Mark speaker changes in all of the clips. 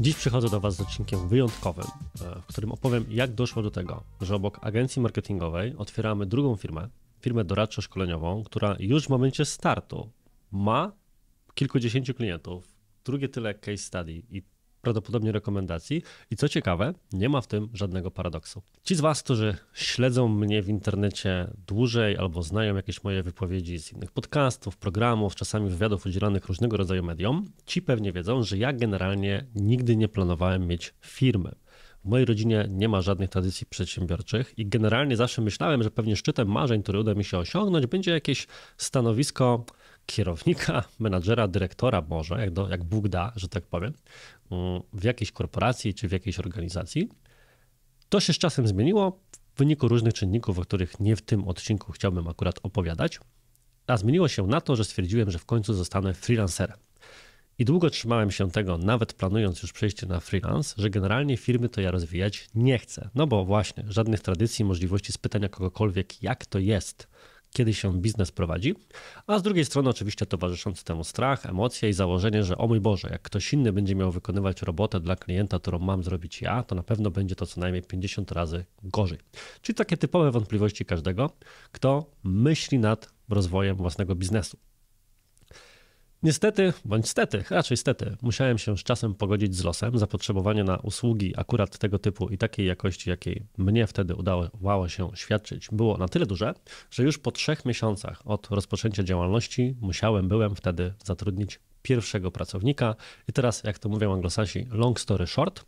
Speaker 1: Dziś przychodzę do Was z odcinkiem wyjątkowym, e, w którym opowiem, jak doszło do tego, że obok agencji marketingowej otwieramy drugą firmę, firmę doradczo-szkoleniową, która już w momencie startu ma kilkudziesięciu klientów, drugie tyle case study i prawdopodobnie rekomendacji. I co ciekawe, nie ma w tym żadnego paradoksu. Ci z Was, którzy śledzą mnie w internecie dłużej albo znają jakieś moje wypowiedzi z innych podcastów, programów, czasami wywiadów udzielanych różnego rodzaju mediom, ci pewnie wiedzą, że ja generalnie nigdy nie planowałem mieć firmy. W mojej rodzinie nie ma żadnych tradycji przedsiębiorczych i generalnie zawsze myślałem, że pewnie szczytem marzeń, które uda mi się osiągnąć, będzie jakieś stanowisko kierownika, menadżera, dyrektora może, jak, do, jak Bóg da, że tak powiem, w jakiejś korporacji czy w jakiejś organizacji. To się z czasem zmieniło w wyniku różnych czynników, o których nie w tym odcinku chciałbym akurat opowiadać. A zmieniło się na to, że stwierdziłem, że w końcu zostanę freelancerem. I długo trzymałem się tego, nawet planując już przejście na freelance, że generalnie firmy to ja rozwijać nie chcę. No bo właśnie, żadnych tradycji, możliwości spytania kogokolwiek, jak to jest kiedy się biznes prowadzi, a z drugiej strony oczywiście towarzyszący temu strach, emocje i założenie, że o mój Boże, jak ktoś inny będzie miał wykonywać robotę dla klienta, którą mam zrobić ja, to na pewno będzie to co najmniej 50 razy gorzej. Czyli takie typowe wątpliwości każdego, kto myśli nad rozwojem własnego biznesu. Niestety, bądź stety, raczej stety, musiałem się z czasem pogodzić z losem. Zapotrzebowanie na usługi akurat tego typu i takiej jakości, jakiej mnie wtedy udało się świadczyć, było na tyle duże, że już po trzech miesiącach od rozpoczęcia działalności musiałem, byłem wtedy zatrudnić pierwszego pracownika. I teraz, jak to mówią anglosasi, long story short,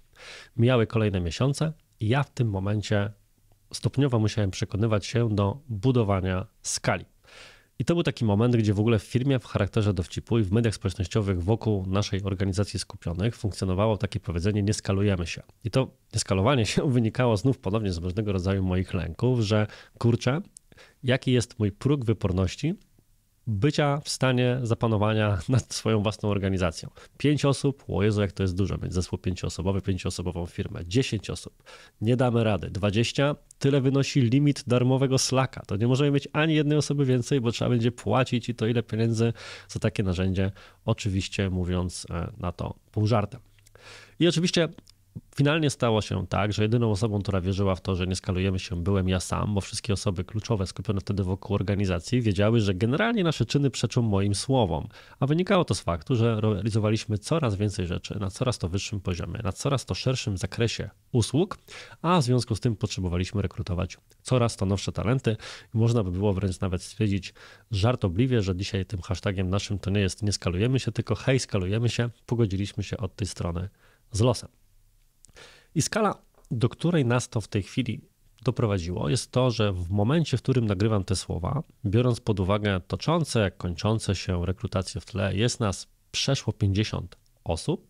Speaker 1: mijały kolejne miesiące i ja w tym momencie stopniowo musiałem przekonywać się do budowania skali. I to był taki moment, gdzie w ogóle w firmie, w charakterze dowcipu i w mediach społecznościowych wokół naszej organizacji skupionych funkcjonowało takie powiedzenie: nie skalujemy się. I to skalowanie się wynikało znów ponownie z różnego rodzaju moich lęków, że kurczę, jaki jest mój próg wyporności bycia w stanie zapanowania nad swoją własną organizacją. Pięć osób, o Jezu, jak to jest dużo, mieć zespół pięcioosobowy, pięcioosobową firmę. Dziesięć osób, nie damy rady. Dwadzieścia, tyle wynosi limit darmowego Slacka. To nie możemy mieć ani jednej osoby więcej, bo trzeba będzie płacić i to ile pieniędzy za takie narzędzie, oczywiście mówiąc e, na to pół żartem. I oczywiście Finalnie stało się tak, że jedyną osobą, która wierzyła w to, że nie skalujemy się, byłem ja sam, bo wszystkie osoby kluczowe skupione wtedy wokół organizacji wiedziały, że generalnie nasze czyny przeczą moim słowom. A wynikało to z faktu, że realizowaliśmy coraz więcej rzeczy na coraz to wyższym poziomie, na coraz to szerszym zakresie usług, a w związku z tym potrzebowaliśmy rekrutować coraz to nowsze talenty i można by było wręcz nawet stwierdzić żartobliwie, że dzisiaj tym hashtagiem naszym to nie jest nie skalujemy się, tylko hej, skalujemy się, pogodziliśmy się od tej strony z losem. I skala, do której nas to w tej chwili doprowadziło, jest to, że w momencie, w którym nagrywam te słowa, biorąc pod uwagę toczące, kończące się rekrutacje w tle, jest nas przeszło 50 osób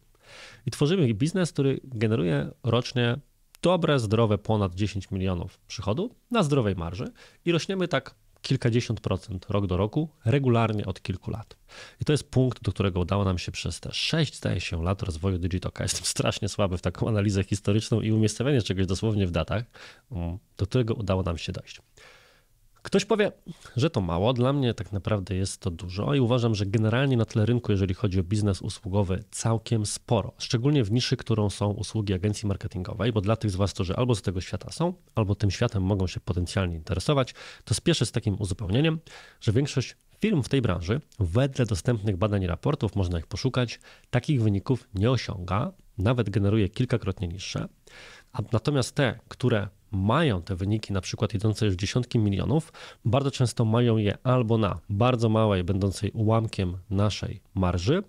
Speaker 1: i tworzymy biznes, który generuje rocznie dobre, zdrowe ponad 10 milionów przychodu na zdrowej marży i rośniemy tak kilkadziesiąt procent rok do roku, regularnie od kilku lat. I to jest punkt, do którego udało nam się przez te 6, zdaje się, lat rozwoju Digitoka. Jestem strasznie słaby w taką analizę historyczną i umiejscowienie czegoś dosłownie w datach, mm, do którego udało nam się dojść. Ktoś powie, że to mało, dla mnie tak naprawdę jest to dużo i uważam, że generalnie na tle rynku, jeżeli chodzi o biznes usługowy, całkiem sporo. Szczególnie w niszy, którą są usługi agencji marketingowej, bo dla tych z Was, którzy albo z tego świata są, albo tym światem mogą się potencjalnie interesować, to spieszę z takim uzupełnieniem, że większość firm w tej branży, wedle dostępnych badań i raportów, można ich poszukać, takich wyników nie osiąga, nawet generuje kilkakrotnie niższe. A natomiast te, które mają te wyniki, na przykład idące już dziesiątki milionów, bardzo często mają je albo na bardzo małej, będącej ułamkiem naszej marży,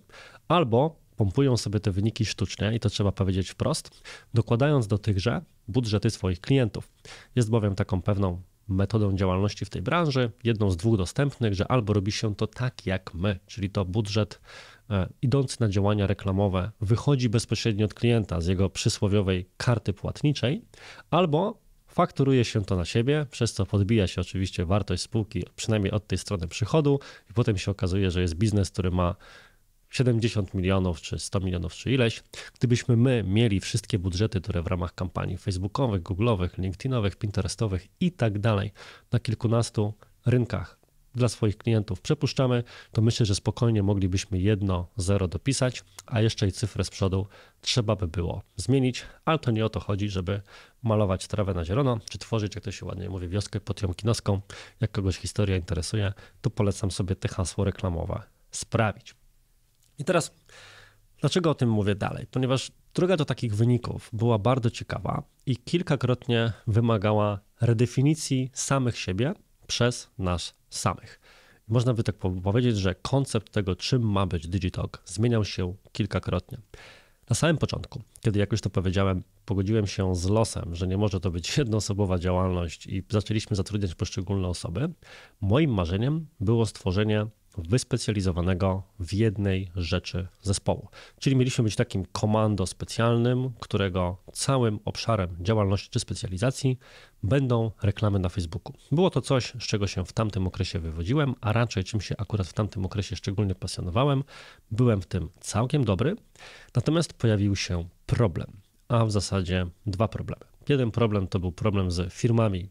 Speaker 1: albo pompują sobie te wyniki sztucznie i to trzeba powiedzieć wprost, dokładając do tychże budżety swoich klientów. Jest bowiem taką pewną metodą działalności w tej branży, jedną z dwóch dostępnych, że albo robi się to tak jak my, czyli to budżet e, idący na działania reklamowe wychodzi bezpośrednio od klienta z jego przysłowiowej karty płatniczej, albo fakturuje się to na siebie, przez co podbija się oczywiście wartość spółki, przynajmniej od tej strony przychodu, i potem się okazuje, że jest biznes, który ma 70 milionów, czy 100 milionów, czy ileś. Gdybyśmy my mieli wszystkie budżety, które w ramach kampanii facebookowych, google'owych, linkedinowych, pinterestowych i tak dalej na kilkunastu rynkach dla swoich klientów przepuszczamy, to myślę, że spokojnie moglibyśmy jedno zero dopisać, a jeszcze i cyfrę z przodu trzeba by było zmienić, ale to nie o to chodzi, żeby malować trawę na zielono, czy tworzyć, jak to się ładnie mówi, wioskę pod potiomkinowską. Jak kogoś historia interesuje, to polecam sobie te hasło reklamowe sprawić. I teraz, dlaczego o tym mówię dalej? Ponieważ droga do takich wyników była bardzo ciekawa i kilkakrotnie wymagała redefinicji samych siebie przez nasz samych. Można by tak powiedzieć, że koncept tego, czym ma być Digitalk, zmieniał się kilkakrotnie. Na samym początku, kiedy jak już to powiedziałem, pogodziłem się z losem, że nie może to być jednoosobowa działalność i zaczęliśmy zatrudniać poszczególne osoby, moim marzeniem było stworzenie wyspecjalizowanego w jednej rzeczy zespołu. Czyli mieliśmy być takim komando specjalnym, którego całym obszarem działalności czy specjalizacji będą reklamy na Facebooku. Było to coś, z czego się w tamtym okresie wywodziłem, a raczej czym się akurat w tamtym okresie szczególnie pasjonowałem. Byłem w tym całkiem dobry, natomiast pojawił się problem, a w zasadzie dwa problemy. Jeden problem to był problem z firmami,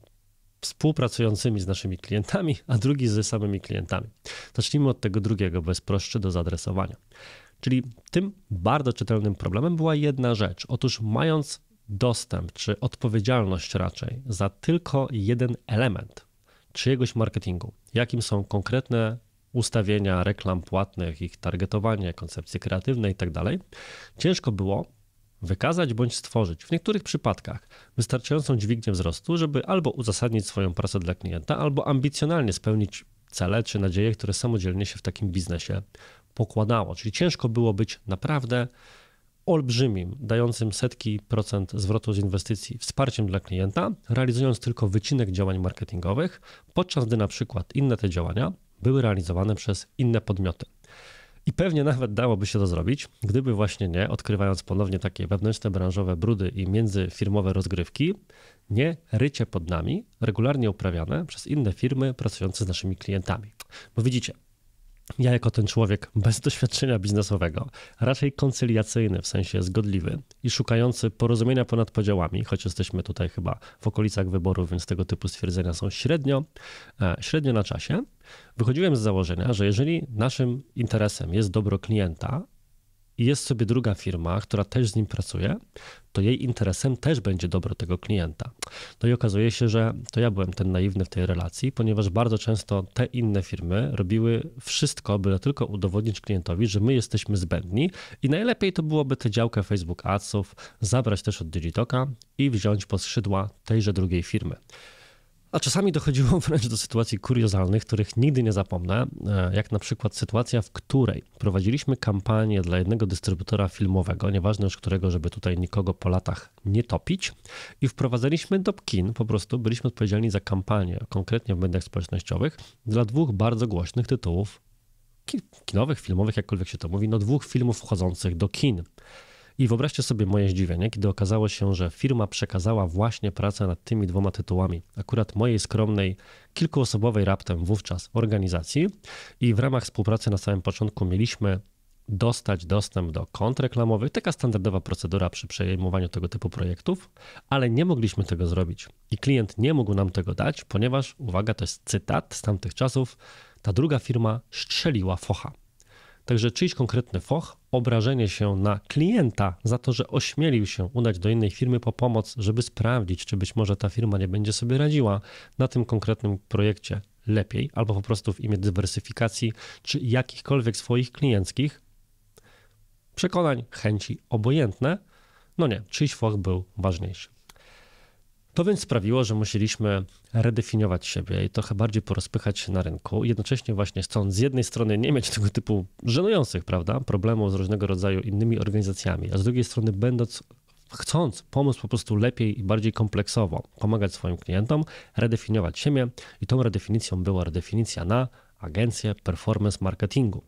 Speaker 1: współpracującymi z naszymi klientami, a drugi z samymi klientami. Zacznijmy od tego drugiego, bo jest prostszy do zadresowania. Czyli tym bardzo czytelnym problemem była jedna rzecz. Otóż mając dostęp czy odpowiedzialność raczej za tylko jeden element czyjegoś marketingu, jakim są konkretne ustawienia reklam płatnych, ich targetowanie, koncepcje kreatywne itd., tak ciężko było wykazać bądź stworzyć w niektórych przypadkach wystarczającą dźwignię wzrostu, żeby albo uzasadnić swoją pracę dla klienta, albo ambicjonalnie spełnić cele czy nadzieje, które samodzielnie się w takim biznesie pokładało. Czyli ciężko było być naprawdę olbrzymim, dającym setki procent zwrotu z inwestycji wsparciem dla klienta, realizując tylko wycinek działań marketingowych, podczas gdy na przykład inne te działania były realizowane przez inne podmioty. I pewnie nawet dałoby się to zrobić, gdyby właśnie nie, odkrywając ponownie takie wewnętrzne branżowe brudy i międzyfirmowe rozgrywki, nie rycie pod nami, regularnie uprawiane przez inne firmy pracujące z naszymi klientami. Bo widzicie, ja jako ten człowiek bez doświadczenia biznesowego, raczej koncyliacyjny, w sensie zgodliwy i szukający porozumienia ponad podziałami, choć jesteśmy tutaj chyba w okolicach wyborów, więc tego typu stwierdzenia są średnio, e, średnio na czasie, wychodziłem z założenia, że jeżeli naszym interesem jest dobro klienta, i jest sobie druga firma, która też z nim pracuje, to jej interesem też będzie dobro tego klienta. No i okazuje się, że to ja byłem ten naiwny w tej relacji, ponieważ bardzo często te inne firmy robiły wszystko, by tylko udowodnić klientowi, że my jesteśmy zbędni i najlepiej to byłoby tę działkę Facebook Adsów zabrać też od Digitoka i wziąć po skrzydła tejże drugiej firmy. A czasami dochodziło wręcz do sytuacji kuriozalnych, których nigdy nie zapomnę, e, jak na przykład sytuacja, w której prowadziliśmy kampanię dla jednego dystrybutora filmowego, nieważne już którego, żeby tutaj nikogo po latach nie topić, i wprowadzaliśmy do kin, po prostu byliśmy odpowiedzialni za kampanię, konkretnie w mediach społecznościowych, dla dwóch bardzo głośnych tytułów kinowych, filmowych, jakkolwiek się to mówi, no dwóch filmów wchodzących do kin. I wyobraźcie sobie moje zdziwienie, kiedy okazało się, że firma przekazała właśnie pracę nad tymi dwoma tytułami, akurat mojej skromnej, kilkuosobowej raptem wówczas organizacji. I w ramach współpracy na samym początku mieliśmy dostać dostęp do kont reklamowych. Taka standardowa procedura przy przejmowaniu tego typu projektów, ale nie mogliśmy tego zrobić i klient nie mógł nam tego dać, ponieważ, uwaga, to jest cytat z tamtych czasów, ta druga firma strzeliła focha. Także czyjś konkretny foch, obrażenie się na klienta za to, że ośmielił się udać do innej firmy po pomoc, żeby sprawdzić, czy być może ta firma nie będzie sobie radziła na tym konkretnym projekcie lepiej, albo po prostu w imię dywersyfikacji czy jakichkolwiek swoich klienckich przekonań, chęci obojętne, no nie, czyjś foch był ważniejszy. To więc sprawiło, że musieliśmy redefiniować siebie i trochę bardziej porozpychać się na rynku, jednocześnie właśnie chcąc z jednej strony nie mieć tego typu żenujących, prawda, problemów z różnego rodzaju innymi organizacjami, a z drugiej strony będąc chcąc pomóc po prostu lepiej i bardziej kompleksowo, pomagać swoim klientom, redefiniować siebie i tą redefinicją była redefinicja na agencję performance marketingu.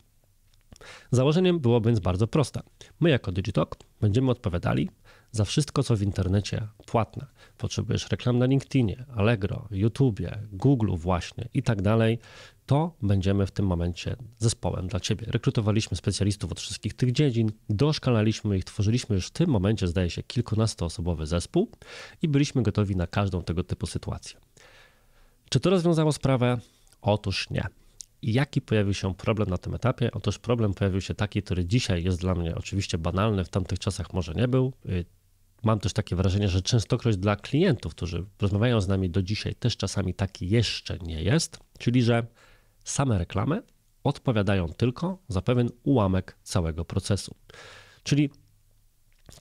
Speaker 1: Założeniem było więc bardzo proste. My jako Digitalk będziemy odpowiadali za wszystko, co w internecie płatne. Potrzebujesz reklam na LinkedInie, Allegro, YouTubie, Google właśnie i tak dalej. To będziemy w tym momencie zespołem dla Ciebie. Rekrutowaliśmy specjalistów od wszystkich tych dziedzin, doszkalaliśmy ich, tworzyliśmy już w tym momencie, zdaje się, kilkunastoosobowy zespół i byliśmy gotowi na każdą tego typu sytuację. Czy to rozwiązało sprawę? Otóż nie. I jaki pojawił się problem na tym etapie? Otóż problem pojawił się taki, który dzisiaj jest dla mnie oczywiście banalny, w tamtych czasach może nie był. Y, mam też takie wrażenie, że częstokroć dla klientów, którzy rozmawiają z nami do dzisiaj, też czasami taki jeszcze nie jest, czyli że same reklamy odpowiadają tylko za pewien ułamek całego procesu. Czyli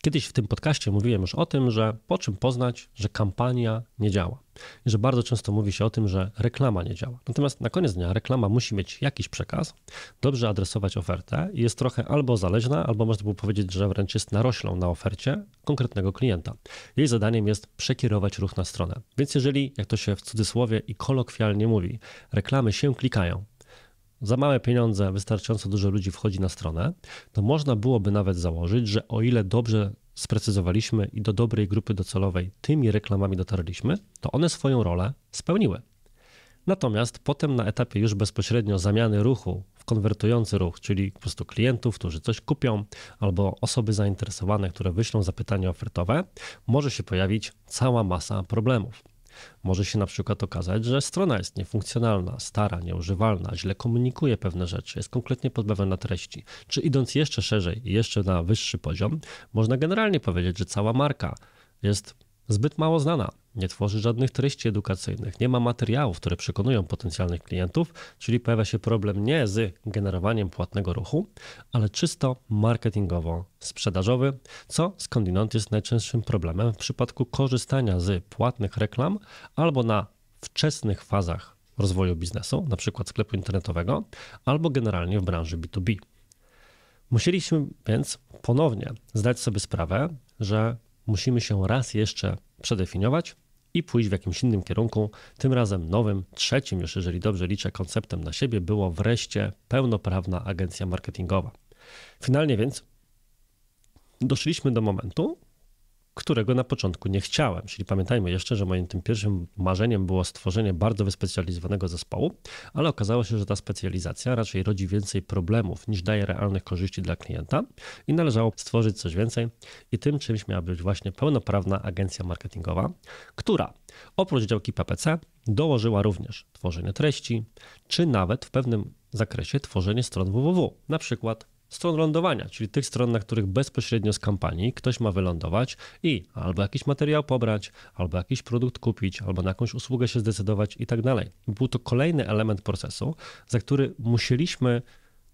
Speaker 1: Kiedyś w tym podcaście mówiłem już o tym, że po czym poznać, że kampania nie działa. I że bardzo często mówi się o tym, że reklama nie działa. Natomiast na koniec dnia reklama musi mieć jakiś przekaz, dobrze adresować ofertę i jest trochę albo zależna, albo można by powiedzieć, że wręcz jest naroślą na ofercie konkretnego klienta. Jej zadaniem jest przekierować ruch na stronę. Więc jeżeli, jak to się w cudzysłowie i kolokwialnie mówi, reklamy się klikają, za małe pieniądze wystarczająco dużo ludzi wchodzi na stronę, to można byłoby nawet założyć, że o ile dobrze sprecyzowaliśmy i do dobrej grupy docelowej tymi reklamami dotarliśmy, to one swoją rolę spełniły. Natomiast potem na etapie już bezpośrednio zamiany ruchu w konwertujący ruch, czyli po prostu klientów, którzy coś kupią, albo osoby zainteresowane, które wyślą zapytanie ofertowe, może się pojawić cała masa problemów. Może się na przykład okazać, że strona jest niefunkcjonalna, stara, nieużywalna, źle komunikuje pewne rzeczy, jest kompletnie pozbawiona treści. Czy idąc jeszcze szerzej, i jeszcze na wyższy poziom, można generalnie powiedzieć, że cała marka jest zbyt mało znana nie tworzy żadnych treści edukacyjnych, nie ma materiałów, które przekonują potencjalnych klientów, czyli pojawia się problem nie z generowaniem płatnego ruchu, ale czysto marketingowo-sprzedażowy, co skądinąd jest najczęstszym problemem w przypadku korzystania z płatnych reklam albo na wczesnych fazach rozwoju biznesu, np. sklepu internetowego, albo generalnie w branży B2B. Musieliśmy więc ponownie zdać sobie sprawę, że musimy się raz jeszcze przedefiniować, i pójść w jakimś innym kierunku. Tym razem nowym, trzecim już, jeżeli dobrze liczę, konceptem na siebie było wreszcie pełnoprawna agencja marketingowa. Finalnie więc doszliśmy do momentu, którego na początku nie chciałem. Czyli pamiętajmy jeszcze, że moim tym pierwszym marzeniem było stworzenie bardzo wyspecjalizowanego zespołu, ale okazało się, że ta specjalizacja raczej rodzi więcej problemów niż daje realnych korzyści dla klienta i należało stworzyć coś więcej i tym czymś miała być właśnie pełnoprawna agencja marketingowa, która oprócz działki PPC dołożyła również tworzenie treści, czy nawet w pewnym zakresie tworzenie stron www, na przykład stron lądowania, czyli tych stron, na których bezpośrednio z kampanii ktoś ma wylądować i albo jakiś materiał pobrać, albo jakiś produkt kupić, albo na jakąś usługę się zdecydować i tak dalej. Był to kolejny element procesu, za który musieliśmy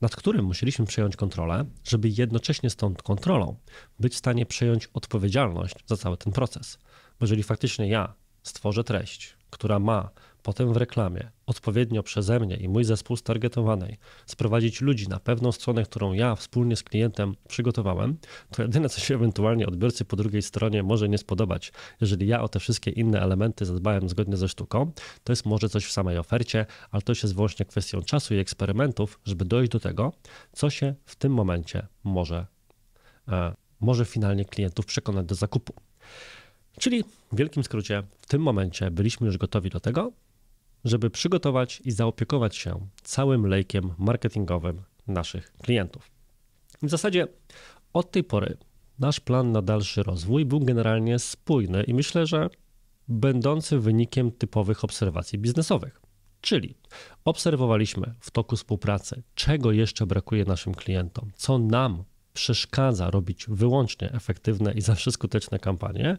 Speaker 1: nad którym musieliśmy przejąć kontrolę, żeby jednocześnie z tą kontrolą być w stanie przejąć odpowiedzialność za cały ten proces. Bo jeżeli faktycznie ja stworzę treść, która ma potem w reklamie, odpowiednio przeze mnie i mój zespół stargetowanej, sprowadzić ludzi na pewną stronę, którą ja wspólnie z klientem przygotowałem, to jedyne, co się ewentualnie odbiorcy po drugiej stronie może nie spodobać. Jeżeli ja o te wszystkie inne elementy zadbałem zgodnie ze sztuką, to jest może coś w samej ofercie, ale to jest wyłącznie kwestią czasu i eksperymentów, żeby dojść do tego, co się w tym momencie może, e, może finalnie klientów przekonać do zakupu. Czyli w wielkim skrócie, w tym momencie byliśmy już gotowi do tego, żeby przygotować i zaopiekować się całym lejkiem marketingowym naszych klientów. W zasadzie od tej pory nasz plan na dalszy rozwój był generalnie spójny i myślę, że będący wynikiem typowych obserwacji biznesowych. Czyli obserwowaliśmy w toku współpracy, czego jeszcze brakuje naszym klientom, co nam przeszkadza robić wyłącznie efektywne i zawsze skuteczne kampanie.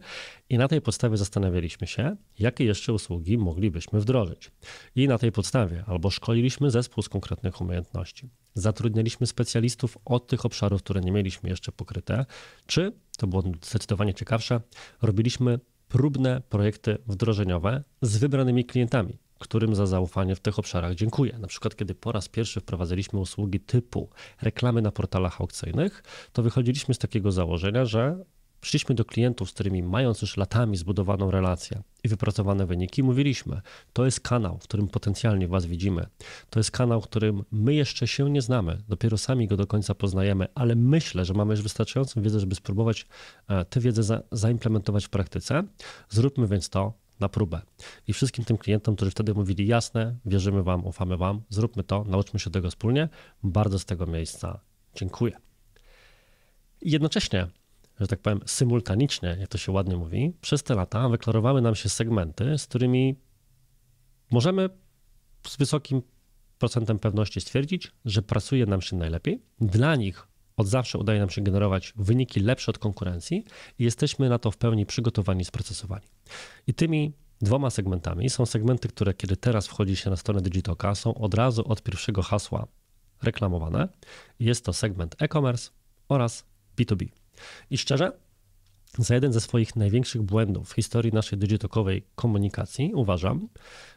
Speaker 1: I na tej podstawie zastanawialiśmy się, jakie jeszcze usługi moglibyśmy wdrożyć. I na tej podstawie albo szkoliliśmy zespół z konkretnych umiejętności, zatrudnialiśmy specjalistów od tych obszarów, które nie mieliśmy jeszcze pokryte, czy, to było zdecydowanie ciekawsze, robiliśmy próbne projekty wdrożeniowe z wybranymi klientami którym za zaufanie w tych obszarach dziękuję. Na przykład, kiedy po raz pierwszy wprowadziliśmy usługi typu reklamy na portalach aukcyjnych, to wychodziliśmy z takiego założenia, że Przyszliśmy do klientów, z którymi mając już latami zbudowaną relację i wypracowane wyniki, mówiliśmy: To jest kanał, w którym potencjalnie Was widzimy. To jest kanał, w którym my jeszcze się nie znamy, dopiero sami go do końca poznajemy, ale myślę, że mamy już wystarczającą wiedzę, żeby spróbować e, tę wiedzę za, zaimplementować w praktyce. Zróbmy więc to na próbę. I wszystkim tym klientom, którzy wtedy mówili jasne, wierzymy Wam, ufamy Wam, zróbmy to, nauczmy się tego wspólnie, bardzo z tego miejsca dziękuję. I jednocześnie, że tak powiem, symultanicznie, jak to się ładnie mówi, przez te lata wyklarowały nam się segmenty, z którymi możemy z wysokim procentem pewności stwierdzić, że pracuje nam się najlepiej. Dla nich od zawsze udaje nam się generować wyniki lepsze od konkurencji i jesteśmy na to w pełni przygotowani, sprocesowani. I tymi dwoma segmentami są segmenty, które kiedy teraz wchodzi się na stronę Digitoka, są od razu od pierwszego hasła reklamowane. Jest to segment e-commerce oraz B2B. I szczerze, za jeden ze swoich największych błędów w historii naszej digitokowej komunikacji uważam,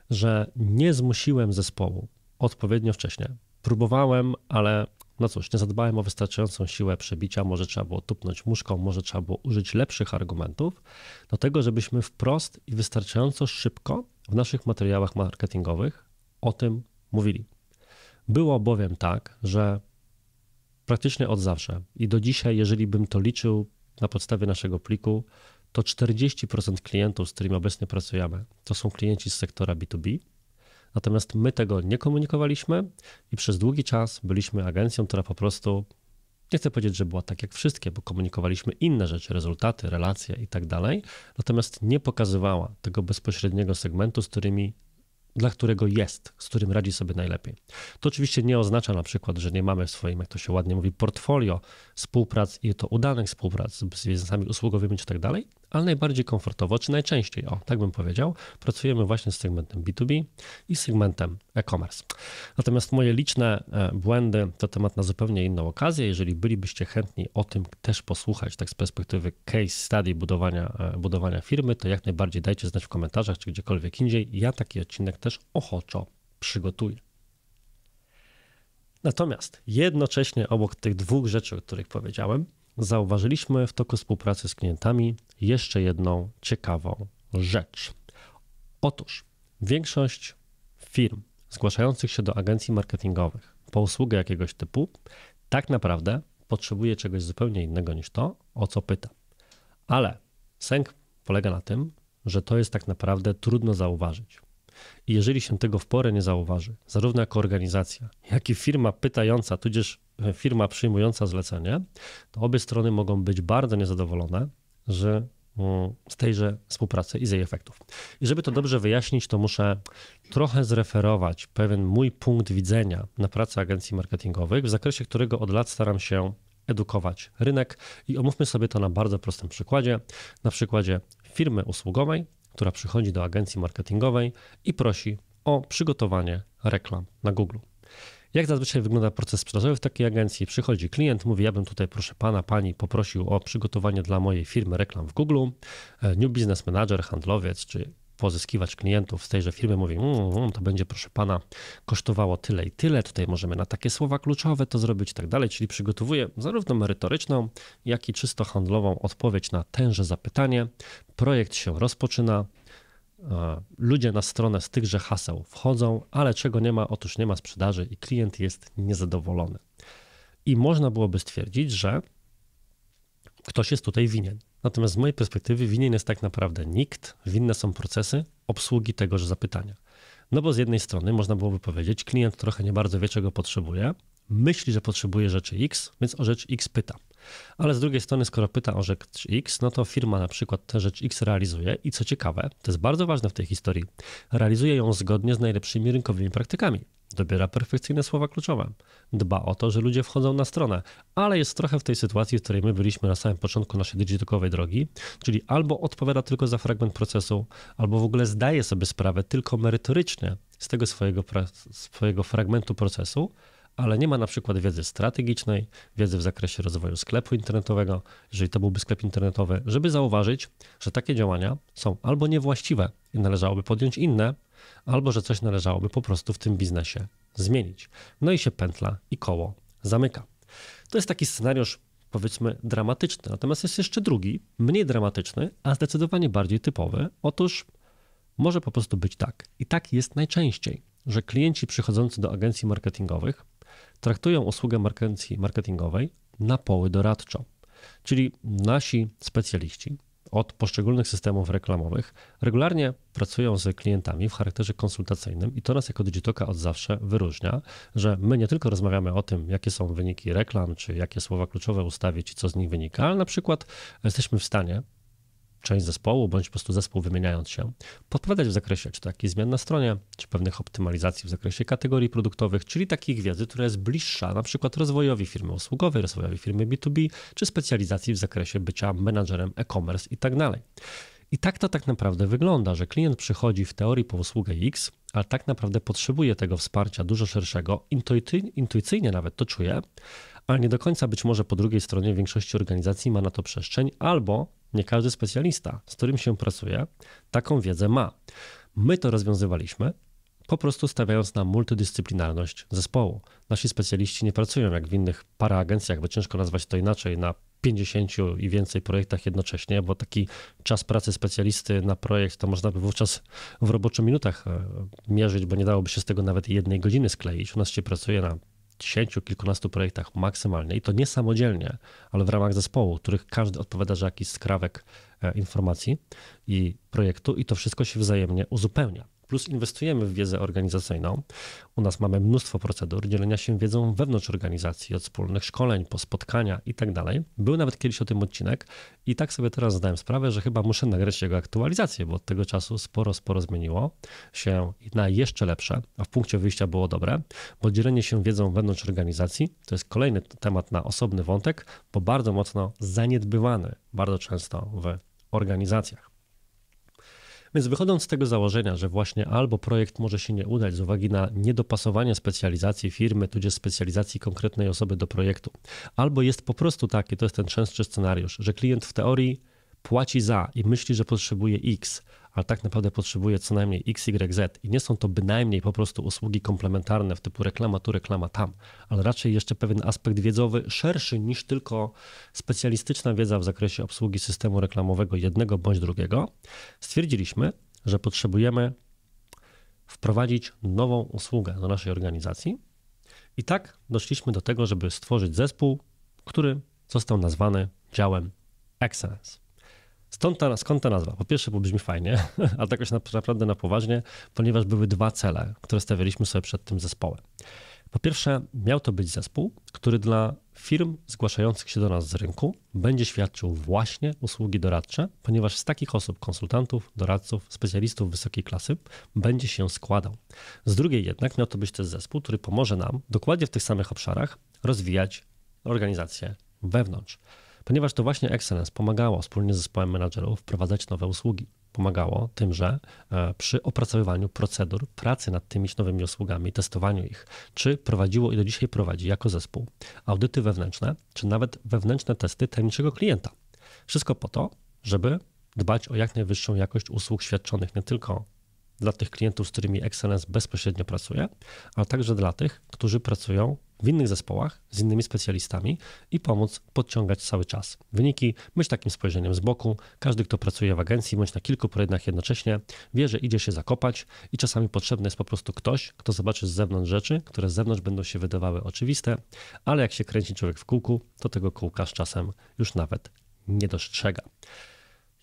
Speaker 1: że nie zmusiłem zespołu odpowiednio wcześnie. Próbowałem, ale no cóż, nie zadbałem o wystarczającą siłę przebicia, może trzeba było tupnąć muszką, może trzeba było użyć lepszych argumentów, do tego, żebyśmy wprost i wystarczająco szybko w naszych materiałach marketingowych o tym mówili. Było bowiem tak, że praktycznie od zawsze i do dzisiaj, jeżeli bym to liczył na podstawie naszego pliku, to 40% klientów, z którymi obecnie pracujemy, to są klienci z sektora B2B, Natomiast my tego nie komunikowaliśmy i przez długi czas byliśmy agencją, która po prostu nie chcę powiedzieć, że była tak jak wszystkie, bo komunikowaliśmy inne rzeczy, rezultaty, relacje i tak dalej, natomiast nie pokazywała tego bezpośredniego segmentu, z którymi dla którego jest, z którym radzi sobie najlepiej. To oczywiście nie oznacza na przykład, że nie mamy w swoim, jak to się ładnie mówi, portfolio współprac i to udanych współprac z biznesami usługowymi i tak dalej, ale najbardziej komfortowo, czy najczęściej, o tak bym powiedział, pracujemy właśnie z segmentem B2B i segmentem e-commerce. Natomiast moje liczne e, błędy to temat na zupełnie inną okazję. Jeżeli bylibyście chętni o tym też posłuchać, tak z perspektywy case study budowania, e, budowania firmy, to jak najbardziej dajcie znać w komentarzach czy gdziekolwiek indziej. Ja taki odcinek też ochoczo przygotuję. Natomiast jednocześnie obok tych dwóch rzeczy, o których powiedziałem, zauważyliśmy w toku współpracy z klientami jeszcze jedną ciekawą rzecz. Otóż większość firm zgłaszających się do agencji marketingowych po usługę jakiegoś typu tak naprawdę potrzebuje czegoś zupełnie innego niż to, o co pyta. Ale sęk polega na tym, że to jest tak naprawdę trudno zauważyć. I jeżeli się tego w porę nie zauważy, zarówno jako organizacja, jak i firma pytająca, tudzież e, firma przyjmująca zlecenie, to obie strony mogą być bardzo niezadowolone, że mm, z tejże współpracy i z jej efektów. I żeby to dobrze wyjaśnić, to muszę trochę zreferować pewien mój punkt widzenia na pracę agencji marketingowych, w zakresie którego od lat staram się edukować rynek i omówmy sobie to na bardzo prostym przykładzie, na przykładzie firmy usługowej, która przychodzi do agencji marketingowej i prosi o przygotowanie reklam na Google. Jak zazwyczaj wygląda proces sprzedażowy w takiej agencji? Przychodzi klient, mówi: Ja bym tutaj, proszę pana, pani poprosił o przygotowanie dla mojej firmy reklam w Google. E, new Business Manager, handlowiec czy pozyskiwać klientów z tejże firmy mówi, mm, to będzie proszę pana kosztowało tyle i tyle, tutaj możemy na takie słowa kluczowe to zrobić i tak dalej, czyli przygotowuje zarówno merytoryczną, jak i czysto handlową odpowiedź na tenże zapytanie. Projekt się rozpoczyna, e, ludzie na stronę z tychże haseł wchodzą, ale czego nie ma? Otóż nie ma sprzedaży i klient jest niezadowolony. I można byłoby stwierdzić, że ktoś jest tutaj winien. Natomiast z mojej perspektywy winien jest tak naprawdę nikt, winne są procesy obsługi tegoż zapytania. No bo z jednej strony można byłoby powiedzieć, klient trochę nie bardzo wie, czego potrzebuje, myśli, że potrzebuje rzeczy X, więc o rzecz X pyta. Ale z drugiej strony, skoro pyta o rzecz X, no to firma na przykład tę rzecz X realizuje i co ciekawe, to jest bardzo ważne w tej historii, realizuje ją zgodnie z najlepszymi rynkowymi praktykami. Dobiera perfekcyjne słowa kluczowe. Dba o to, że ludzie wchodzą na stronę, ale jest trochę w tej sytuacji, w której my byliśmy na samym początku naszej digitalowej drogi, czyli albo odpowiada tylko za fragment procesu, albo w ogóle zdaje sobie sprawę tylko merytorycznie z tego swojego, swojego fragmentu procesu, ale nie ma na przykład wiedzy strategicznej, wiedzy w zakresie rozwoju sklepu internetowego, jeżeli to byłby sklep internetowy, żeby zauważyć, że takie działania są albo niewłaściwe i należałoby podjąć inne, albo że coś należałoby po prostu w tym biznesie zmienić. No i się pętla i koło zamyka. To jest taki scenariusz, powiedzmy, dramatyczny. Natomiast jest jeszcze drugi, mniej dramatyczny, a zdecydowanie bardziej typowy. Otóż może po prostu być tak, i tak jest najczęściej, że klienci przychodzący do agencji marketingowych traktują usługę marketingowej na poły doradczo. Czyli nasi specjaliści od poszczególnych systemów reklamowych regularnie pracują z klientami w charakterze konsultacyjnym i to nas jako Digitoka od zawsze wyróżnia, że my nie tylko rozmawiamy o tym, jakie są wyniki reklam, czy jakie słowa kluczowe ustawić i co z nich wynika, ale na przykład jesteśmy w stanie część zespołu, bądź po prostu zespół wymieniając się, podpowiadać w zakresie czy takich zmian na stronie, czy pewnych optymalizacji w zakresie kategorii produktowych, czyli takich wiedzy, która jest bliższa na przykład rozwojowi firmy usługowej, rozwojowi firmy B2B, czy specjalizacji w zakresie bycia menadżerem e-commerce i tak dalej. I tak to tak naprawdę wygląda, że klient przychodzi w teorii po usługę X, ale tak naprawdę potrzebuje tego wsparcia dużo szerszego, intuicyjnie nawet to czuję, ale nie do końca być może po drugiej stronie większości organizacji ma na to przestrzeń, albo nie każdy specjalista, z którym się pracuje, taką wiedzę ma. My to rozwiązywaliśmy, po prostu stawiając na multidyscyplinarność zespołu. Nasi specjaliści nie pracują jak w innych paraagencjach, bo ciężko nazwać to inaczej, na 50 i więcej projektach jednocześnie, bo taki czas pracy specjalisty na projekt to można by wówczas w roboczych minutach e, mierzyć, bo nie dałoby się z tego nawet jednej godziny skleić. U nas się pracuje na dziesięciu, kilkunastu projektach maksymalnie i to nie samodzielnie, ale w ramach zespołu, których każdy odpowiada za jakiś skrawek e, informacji i projektu i to wszystko się wzajemnie uzupełnia plus inwestujemy w wiedzę organizacyjną. U nas mamy mnóstwo procedur dzielenia się wiedzą wewnątrz organizacji, od wspólnych szkoleń, po spotkania i tak dalej. Był nawet kiedyś o tym odcinek i tak sobie teraz zdałem sprawę, że chyba muszę nagrać jego aktualizację, bo od tego czasu sporo, sporo zmieniło się na jeszcze lepsze, a w punkcie wyjścia było dobre, bo dzielenie się wiedzą wewnątrz organizacji to jest kolejny temat na osobny wątek, bo bardzo mocno zaniedbywany bardzo często w organizacjach. Więc wychodząc z tego założenia, że właśnie albo projekt może się nie udać z uwagi na niedopasowanie specjalizacji firmy, tudzież specjalizacji konkretnej osoby do projektu, albo jest po prostu taki, to jest ten częstszy scenariusz, że klient w teorii płaci za i myśli, że potrzebuje X, ale tak naprawdę potrzebuje co najmniej XYZ i nie są to bynajmniej po prostu usługi komplementarne w typu reklama tu, reklama tam, ale raczej jeszcze pewien aspekt wiedzowy szerszy niż tylko specjalistyczna wiedza w zakresie obsługi systemu reklamowego jednego bądź drugiego, stwierdziliśmy, że potrzebujemy wprowadzić nową usługę do naszej organizacji. I tak doszliśmy do tego, żeby stworzyć zespół, który został nazwany działem Excellence. Stąd ta, skąd ta nazwa? Po pierwsze, bo brzmi fajnie, ale jakoś naprawdę na poważnie, ponieważ były dwa cele, które stawialiśmy sobie przed tym zespołem. Po pierwsze, miał to być zespół, który dla firm zgłaszających się do nas z rynku będzie świadczył właśnie usługi doradcze, ponieważ z takich osób, konsultantów, doradców, specjalistów wysokiej klasy, będzie się składał. Z drugiej jednak miał to być też zespół, który pomoże nam dokładnie w tych samych obszarach rozwijać organizację wewnątrz ponieważ to właśnie Excellence pomagało wspólnie z zespołem menadżerów wprowadzać nowe usługi. Pomagało tym, że e, przy opracowywaniu procedur pracy nad tymi nowymi usługami, testowaniu ich, czy prowadziło i do dzisiaj prowadzi jako zespół audyty wewnętrzne, czy nawet wewnętrzne testy tajemniczego klienta. Wszystko po to, żeby dbać o jak najwyższą jakość usług świadczonych nie tylko dla tych klientów, z którymi Excellence bezpośrednio pracuje, ale także dla tych, którzy pracują w innych zespołach z innymi specjalistami i pomóc podciągać cały czas. Wyniki myśl takim spojrzeniem z boku. Każdy, kto pracuje w agencji bądź na kilku projektach jednocześnie, wie, że idzie się zakopać i czasami potrzebny jest po prostu ktoś, kto zobaczy z zewnątrz rzeczy, które z zewnątrz będą się wydawały oczywiste, ale jak się kręci człowiek w kółku, to tego kółka z czasem już nawet nie dostrzega.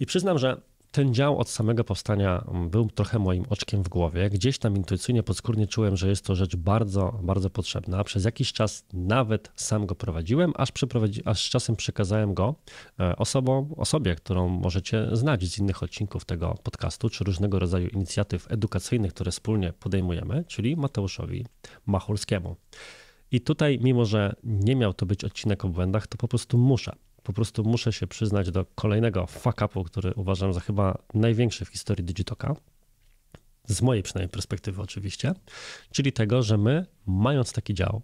Speaker 1: I przyznam, że ten dział od samego powstania mm, był trochę moim oczkiem w głowie. Gdzieś tam intuicyjnie, podskórnie czułem, że jest to rzecz bardzo, bardzo potrzebna. Przez jakiś czas nawet sam go prowadziłem, aż, aż czasem przekazałem go e, osobom, osobie, którą możecie znać z innych odcinków tego podcastu, czy różnego rodzaju inicjatyw edukacyjnych, które wspólnie podejmujemy, czyli Mateuszowi Machulskiemu. I tutaj, mimo że nie miał to być odcinek o błędach, to po prostu muszę po prostu muszę się przyznać do kolejnego fuck-upu, który uważam za chyba największy w historii Digitoka. Z mojej przynajmniej perspektywy, oczywiście, czyli tego, że my, mając taki dział,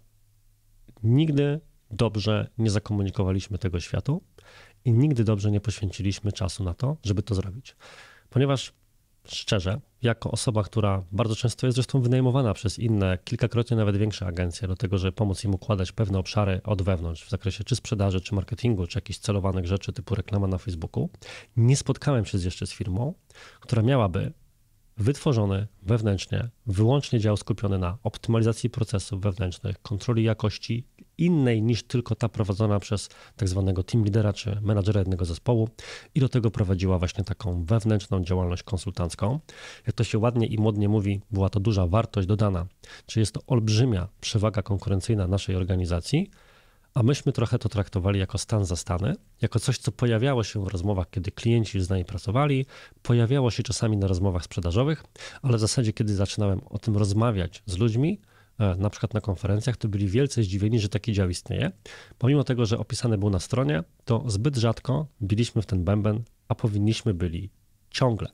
Speaker 1: nigdy dobrze nie zakomunikowaliśmy tego światu i nigdy dobrze nie poświęciliśmy czasu na to, żeby to zrobić. Ponieważ szczerze, jako osoba, która bardzo często jest zresztą wynajmowana przez inne, kilkakrotnie nawet większe agencje, do tego, żeby pomóc im układać pewne obszary od wewnątrz w zakresie czy sprzedaży, czy marketingu, czy jakichś celowanych rzeczy typu reklama na Facebooku, nie spotkałem się jeszcze z firmą, która miałaby wytworzony wewnętrznie, wyłącznie dział skupiony na optymalizacji procesów wewnętrznych, kontroli jakości innej niż tylko ta prowadzona przez tak zwanego team lidera czy menadżera jednego zespołu i do tego prowadziła właśnie taką wewnętrzną działalność konsultancką. Jak to się ładnie i modnie mówi, była to duża wartość dodana, czy jest to olbrzymia przewaga konkurencyjna naszej organizacji, a myśmy trochę to traktowali jako stan za stanem, jako coś, co pojawiało się w rozmowach, kiedy klienci z nami pracowali, pojawiało się czasami na rozmowach sprzedażowych, ale w zasadzie, kiedy zaczynałem o tym rozmawiać z ludźmi, E, na przykład na konferencjach, którzy byli wielce zdziwieni, że taki dział istnieje. Pomimo tego, że opisany był na stronie, to zbyt rzadko biliśmy w ten bęben, a powinniśmy byli ciągle.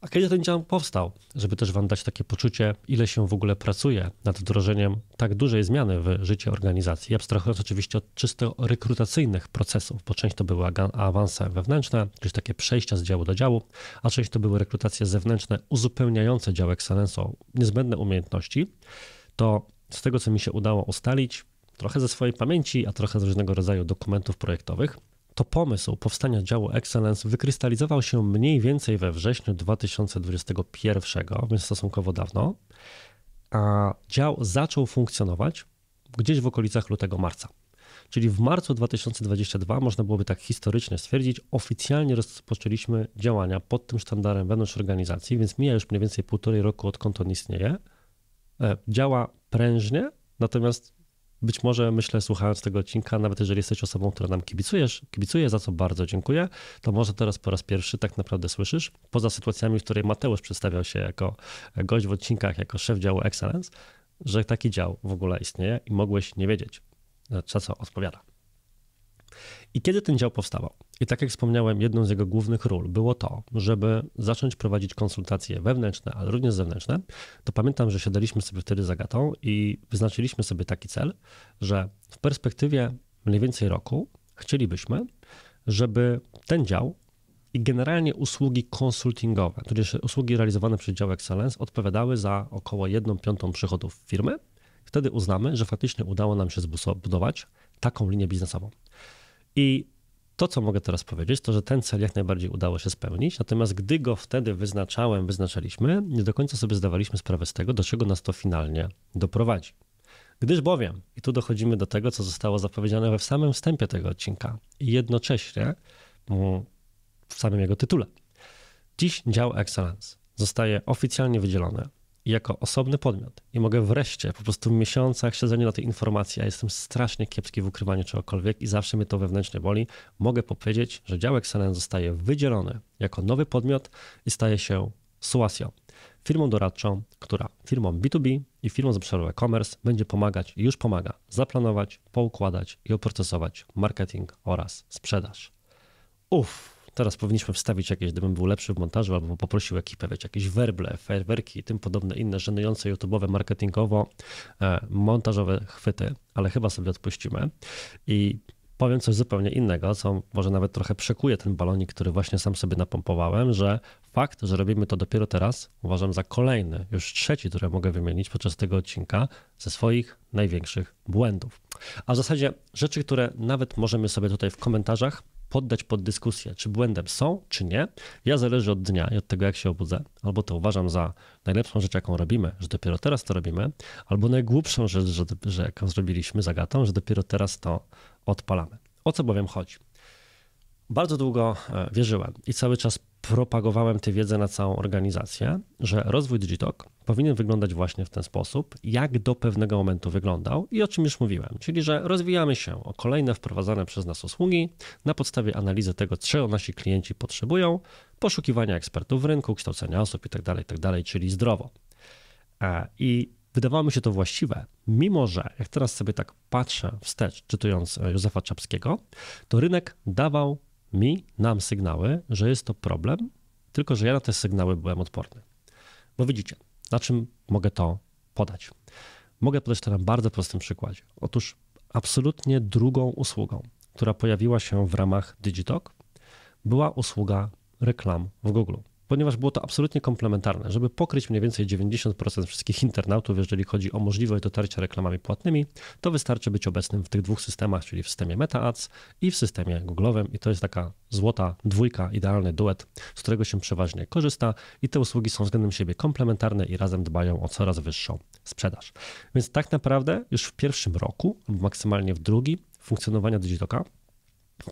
Speaker 1: A kiedy ten dział powstał, żeby też Wam dać takie poczucie, ile się w ogóle pracuje nad wdrożeniem tak dużej zmiany w życie organizacji, abstrahując oczywiście od czysto rekrutacyjnych procesów, bo część to były awanse wewnętrzne, czyli takie przejścia z działu do działu, a część to były rekrutacje zewnętrzne uzupełniające dział Excellence'ą niezbędne umiejętności, to z tego, co mi się udało ustalić, trochę ze swojej pamięci, a trochę z różnego rodzaju dokumentów projektowych, to pomysł powstania działu Excellence wykrystalizował się mniej więcej we wrześniu 2021, więc stosunkowo dawno, a dział zaczął funkcjonować gdzieś w okolicach lutego-marca. Czyli w marcu 2022 można byłoby tak historycznie stwierdzić, oficjalnie rozpoczęliśmy działania pod tym sztandarem wewnątrz organizacji, więc mija już mniej więcej półtorej roku odkąd on istnieje. E, działa prężnie, natomiast być może, myślę, słuchając tego odcinka, nawet jeżeli jesteś osobą, która nam kibicujesz, kibicuje, za co bardzo dziękuję, to może teraz po raz pierwszy tak naprawdę słyszysz, poza sytuacjami, w której Mateusz przedstawiał się jako gość w odcinkach, jako szef działu Excellence, że taki dział w ogóle istnieje i mogłeś nie wiedzieć, za co odpowiada. I kiedy ten dział powstawał? I tak jak wspomniałem, jedną z jego głównych ról było to, żeby zacząć prowadzić konsultacje wewnętrzne, ale również zewnętrzne. To pamiętam, że siadaliśmy sobie wtedy za gatą i wyznaczyliśmy sobie taki cel, że w perspektywie mniej więcej roku chcielibyśmy, żeby ten dział i generalnie usługi konsultingowe, tudzież znaczy usługi realizowane przez dział Excellence, odpowiadały za około 1 piątą przychodów firmy. Wtedy uznamy, że faktycznie udało nam się zbudować taką linię biznesową. I to, co mogę teraz powiedzieć, to, że ten cel jak najbardziej udało się spełnić, natomiast gdy go wtedy wyznaczałem, wyznaczaliśmy, nie do końca sobie zdawaliśmy sprawę z tego, do czego nas to finalnie doprowadzi. Gdyż bowiem, i tu dochodzimy do tego, co zostało zapowiedziane we w samym wstępie tego odcinka i jednocześnie mm, w samym jego tytule. Dziś dział Excellence zostaje oficjalnie wydzielony jako osobny podmiot i mogę wreszcie po prostu w miesiącach siedzenia na tej informacji, a jestem strasznie kiepski w ukrywaniu czegokolwiek i zawsze mnie to wewnętrznie boli, mogę powiedzieć, że działek Senen zostaje wydzielony jako nowy podmiot i staje się Suasio, firmą doradczą, która firmą B2B i firmą z obszaru e-commerce będzie pomagać i już pomaga zaplanować, poukładać i oprocesować marketing oraz sprzedaż. Uff! Teraz powinniśmy wstawić jakieś, gdybym był lepszy w montażu, albo poprosił ekipę, wiecie, jakieś werble, ferwerki, i tym podobne inne żenujące YouTube'owe, marketingowo, e, montażowe chwyty, ale chyba sobie odpuścimy. I powiem coś zupełnie innego, co może nawet trochę przekuje ten balonik, który właśnie sam sobie napompowałem, że fakt, że robimy to dopiero teraz, uważam za kolejny, już trzeci, który mogę wymienić podczas tego odcinka, ze swoich największych błędów. A w zasadzie rzeczy, które nawet możemy sobie tutaj w komentarzach poddać pod dyskusję, czy błędem są, czy nie. Ja zależy od dnia i od tego, jak się obudzę. Albo to uważam za najlepszą rzecz, jaką robimy, że dopiero teraz to robimy, albo najgłupszą rzecz, że, że jaką zrobiliśmy zagatą, że dopiero teraz to odpalamy. O co bowiem chodzi? Bardzo długo e, wierzyłem i cały czas propagowałem tę wiedzę na całą organizację, że rozwój Digitalk powinien wyglądać właśnie w ten sposób, jak do pewnego momentu wyglądał i o czym już mówiłem, czyli że rozwijamy się o kolejne wprowadzane przez nas usługi na podstawie analizy tego, czego nasi klienci potrzebują, poszukiwania ekspertów w rynku, kształcenia osób itd., tak itd., tak czyli zdrowo. E, I wydawało mi się to właściwe, mimo że jak teraz sobie tak patrzę wstecz, czytując e, Józefa Czapskiego, to rynek dawał mi, nam sygnały, że jest to problem, tylko że ja na te sygnały byłem odporny. Bo widzicie, na czym mogę to podać? Mogę podać to na bardzo prostym przykładzie. Otóż absolutnie drugą usługą, która pojawiła się w ramach Digitalk, była usługa reklam w Google ponieważ było to absolutnie komplementarne. Żeby pokryć mniej więcej 90% wszystkich internautów, jeżeli chodzi o możliwość dotarcia reklamami płatnymi, to wystarczy być obecnym w tych dwóch systemach, czyli w systemie Ads i w systemie Google'owym i to jest taka złota dwójka, idealny duet, z którego się przeważnie korzysta i te usługi są względem siebie komplementarne i razem dbają o coraz wyższą sprzedaż. Więc tak naprawdę już w pierwszym roku, lub maksymalnie w drugi funkcjonowania Digitoka,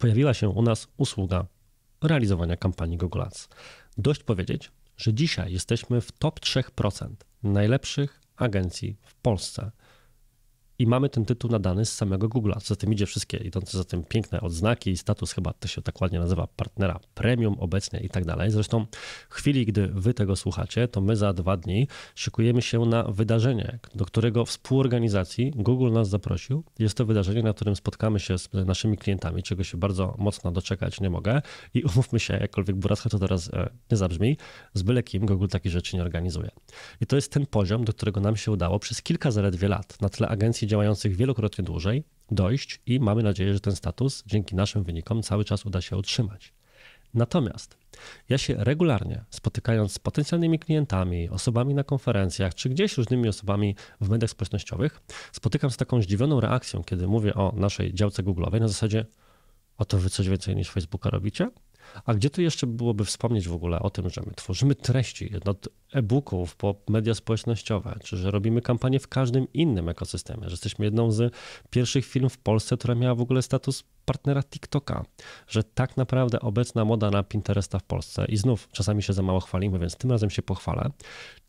Speaker 1: pojawiła się u nas usługa realizowania kampanii Google Ads. Dość powiedzieć, że dzisiaj jesteśmy w top 3% najlepszych agencji w Polsce i mamy ten tytuł nadany z samego Google'a. Co za tym idzie wszystkie idące za tym piękne odznaki i status, chyba to się tak ładnie nazywa, partnera premium obecnie i tak dalej. Zresztą w chwili, gdy wy tego słuchacie, to my za dwa dni szykujemy się na wydarzenie, do którego współorganizacji Google nas zaprosił. Jest to wydarzenie, na którym spotkamy się z naszymi klientami, czego się bardzo mocno doczekać nie mogę i umówmy się, jakkolwiek buraska to teraz e, nie zabrzmi, z byle kim Google takie rzeczy nie organizuje. I to jest ten poziom, do którego nam się udało przez kilka zaledwie lat na tle agencji działających wielokrotnie dłużej dojść i mamy nadzieję, że ten status dzięki naszym wynikom cały czas uda się utrzymać. Natomiast ja się regularnie spotykając z potencjalnymi klientami, osobami na konferencjach czy gdzieś różnymi osobami w mediach społecznościowych, spotykam z taką zdziwioną reakcją, kiedy mówię o naszej działce Google'owej na zasadzie: O to wy coś więcej niż Facebooka robicie? A gdzie tu jeszcze byłoby wspomnieć w ogóle o tym, że my tworzymy treści e-booków, po media społecznościowe, czy że robimy kampanię w każdym innym ekosystemie, że jesteśmy jedną z pierwszych firm w Polsce, która miała w ogóle status partnera TikToka, że tak naprawdę obecna moda na Pinteresta w Polsce i znów czasami się za mało chwalimy, więc tym razem się pochwalę.